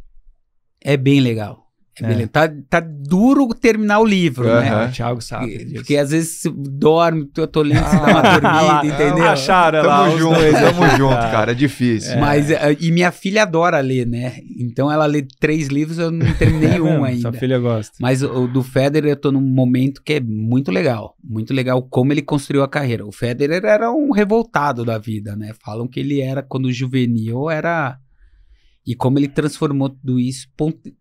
É bem legal. É. é. Tá, tá duro terminar o livro, né? O Thiago sabe porque, disso. Porque às vezes dorme, eu tô lendo, você dá uma ah, dormida, é, entendeu? Acharam tamo lá, junto, dois, né? tamo junto, é. cara, é difícil. É. Mas, e minha filha adora ler, né? Então ela lê três livros, eu não terminei é um mesmo, ainda. Sua filha gosta. Mas o do Federer eu tô num momento que é muito legal, muito legal como ele construiu a carreira. O Federer era um revoltado da vida, né? Falam que ele era, quando juvenil, era e como ele transformou tudo isso,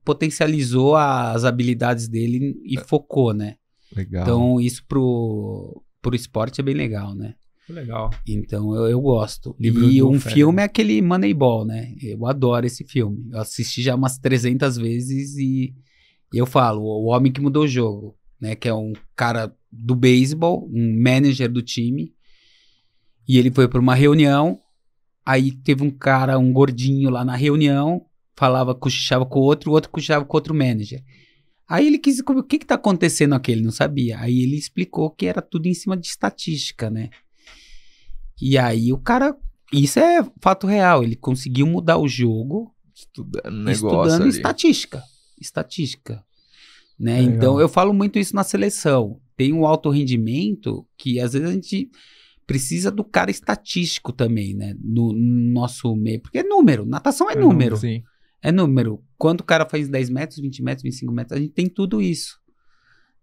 potencializou as habilidades dele e é. focou, né? Legal. Então, isso pro, pro esporte é bem legal, né? Legal. Então eu, eu gosto. Livro e um filme é aquele Moneyball, né? Eu adoro esse filme. Eu assisti já umas 300 vezes e eu falo, o homem que mudou o jogo, né? Que é um cara do beisebol, um manager do time. E ele foi para uma reunião Aí teve um cara, um gordinho lá na reunião, falava, cochichava com o outro, o outro cochichava com outro manager. Aí ele quis saber o que está acontecendo aqui, ele não sabia. Aí ele explicou que era tudo em cima de estatística, né? E aí o cara, isso é fato real, ele conseguiu mudar o jogo estudando, estudando estatística, estatística, né? Legal. Então eu falo muito isso na seleção. Tem um alto rendimento que às vezes a gente precisa do cara estatístico também, né? No, no nosso meio. Porque é número, natação é, é número. Sim. É número. Quando o cara faz 10 metros, 20 metros, 25 metros, a gente tem tudo isso.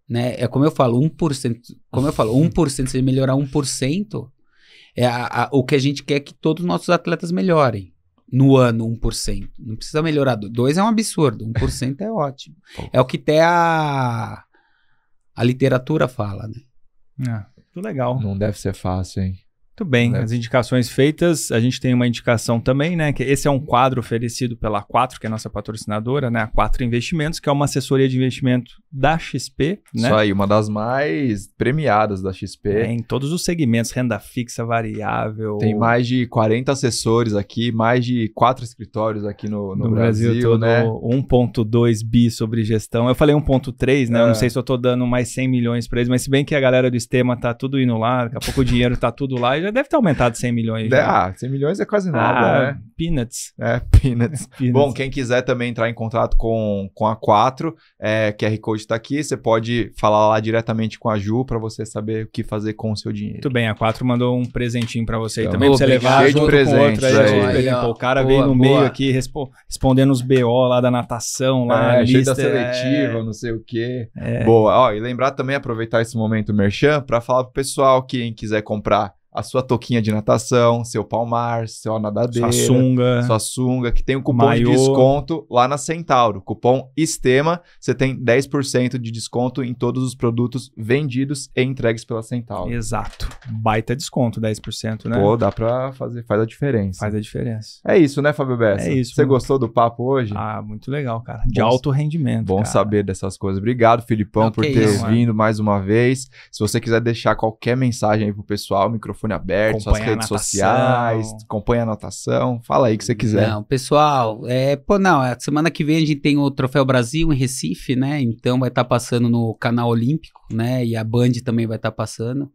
Né? É como eu falo, 1%. Como eu falo, 1%, se ele melhorar 1%, é a, a, o que a gente quer é que todos os nossos atletas melhorem. No ano, 1%. Não precisa melhorar. 2% é um absurdo. 1% é ótimo. é o que até a, a literatura fala, né? É. Muito legal. Não deve ser fácil, hein? Muito bem, as indicações feitas, a gente tem uma indicação também, né? Que esse é um quadro oferecido pela A4, que é a nossa patrocinadora, né? A4 Investimentos, que é uma assessoria de investimento da XP, né? Isso aí, uma das mais premiadas da XP. É, em todos os segmentos, renda fixa, variável. Tem mais de 40 assessores aqui, mais de quatro escritórios aqui no, no, no Brasil, Brasil né? 1.2 bi sobre gestão. Eu falei 1.3, né? É. Eu não é. sei se eu tô dando mais 100 milhões para eles, mas se bem que a galera do Estema tá tudo indo lá, daqui a pouco o dinheiro tá tudo lá, já deve ter aumentado 100 milhões. De, ah, 100 milhões é quase nada, ah, né? Peanuts. É, peanuts. peanuts. Bom, quem quiser também entrar em contato com, com a 4, é, QR Code hoje está aqui. Você pode falar lá diretamente com a Ju para você saber o que fazer com o seu dinheiro. tudo bem, a Quatro mandou um presentinho para você então, também para você levar cheio de presentes, aí, aí, O cara boa, veio no boa. meio aqui respo respondendo os BO lá da natação, lá é, lista, cheio da seletiva, é... não sei o quê. É. Boa. Ó, e lembrar também aproveitar esse momento, Merchan, para falar o pessoal quem quiser comprar a sua toquinha de natação, seu palmar, seu nadadeira, sua sunga, sua sunga que tem o um cupom de desconto lá na Centauro, cupom Estema, você tem 10% de desconto em todos os produtos vendidos e entregues pela Centauro. Exato. Baita desconto, 10%, né? Pô, dá pra fazer, faz a diferença. Faz a diferença. É isso, né, Fábio Bessa? É isso. Você gostou do papo hoje? Ah, muito legal, cara. De bom, alto rendimento, Bom cara. saber dessas coisas. Obrigado, Filipão, por ter isso, vindo mano. mais uma vez. Se você quiser deixar qualquer mensagem aí pro pessoal, microfone microfone aberto, acompanha suas redes sociais, acompanha a anotação, fala aí o que você quiser. Não, pessoal, é, pô, não, a semana que vem a gente tem o Troféu Brasil em Recife, né? Então vai estar tá passando no canal Olímpico, né? E a Band também vai estar tá passando.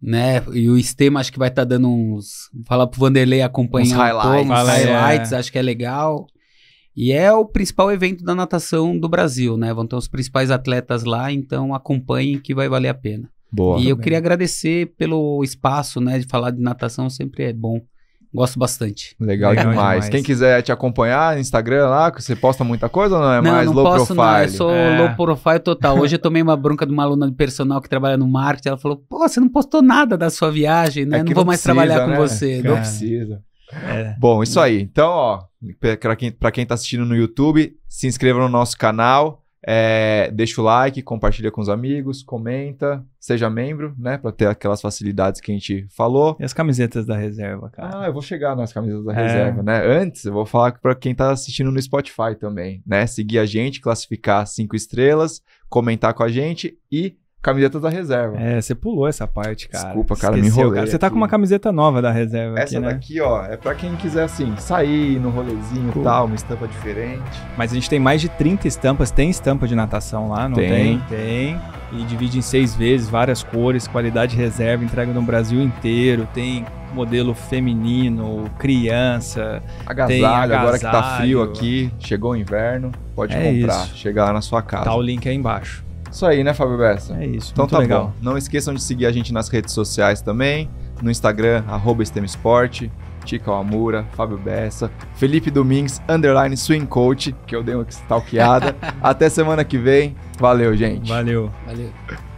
Né? E o Estema acho que vai estar tá dando uns. Falar pro Vanderlei acompanhar uns highlights, um pouco, uns é. highlights é. acho que é legal. E é o principal evento da natação do Brasil, né? Vão ter os principais atletas lá, então acompanhem que vai valer a pena. Boa. E eu queria agradecer pelo espaço, né? De falar de natação sempre é bom. Gosto bastante. Legal, demais. demais. Quem quiser te acompanhar no Instagram lá, você posta muita coisa ou não é não, mais não low posso, é profile? Não, eu sou é. low profile total. Hoje eu tomei uma bronca de uma aluna de personal que trabalha no marketing. Ela falou: pô, você não postou nada da sua viagem, né? É não, vou mais precisa, trabalhar né? com você. É né? Não precisa. É. Bom, isso aí. Então, ó, para quem, está quem tá assistindo no YouTube, se inscreva no nosso canal é, deixa o like, compartilha com os amigos, comenta, seja membro, né? Pra ter aquelas facilidades que a gente falou. E as camisetas da reserva, cara. Ah, eu vou chegar nas camisetas da é. reserva, né? Antes, eu vou falar para quem tá assistindo no Spotify também, né? Seguir a gente, classificar cinco estrelas, comentar com a gente e camiseta da reserva. É, você pulou essa parte, cara. Desculpa, cara, Esqueceu, me enrolei. Cara. Você tá com uma camiseta nova da reserva Essa aqui, né? daqui, ó, é pra quem quiser, assim, sair no rolezinho e cool. tal, uma estampa diferente. Mas a gente tem mais de 30 estampas. Tem estampa de natação lá, não tem? Tem. tem. E divide em seis vezes, várias cores, qualidade reserva, entrega no Brasil inteiro. Tem modelo feminino, criança. Agasalho, agasalho, agora que tá frio aqui, chegou o inverno, pode é comprar, isso. chegar na sua casa. Tá o link aí embaixo. Isso aí, né, Fábio Bessa? É isso. Então tá legal. bom. Não esqueçam de seguir a gente nas redes sociais também. No Instagram, arroba Esporte, Tica Amura, Fábio Bessa, Felipe Domingues, underline Swing Coach, que eu dei uma stalkeada. Até semana que vem. Valeu, gente. Valeu. Valeu.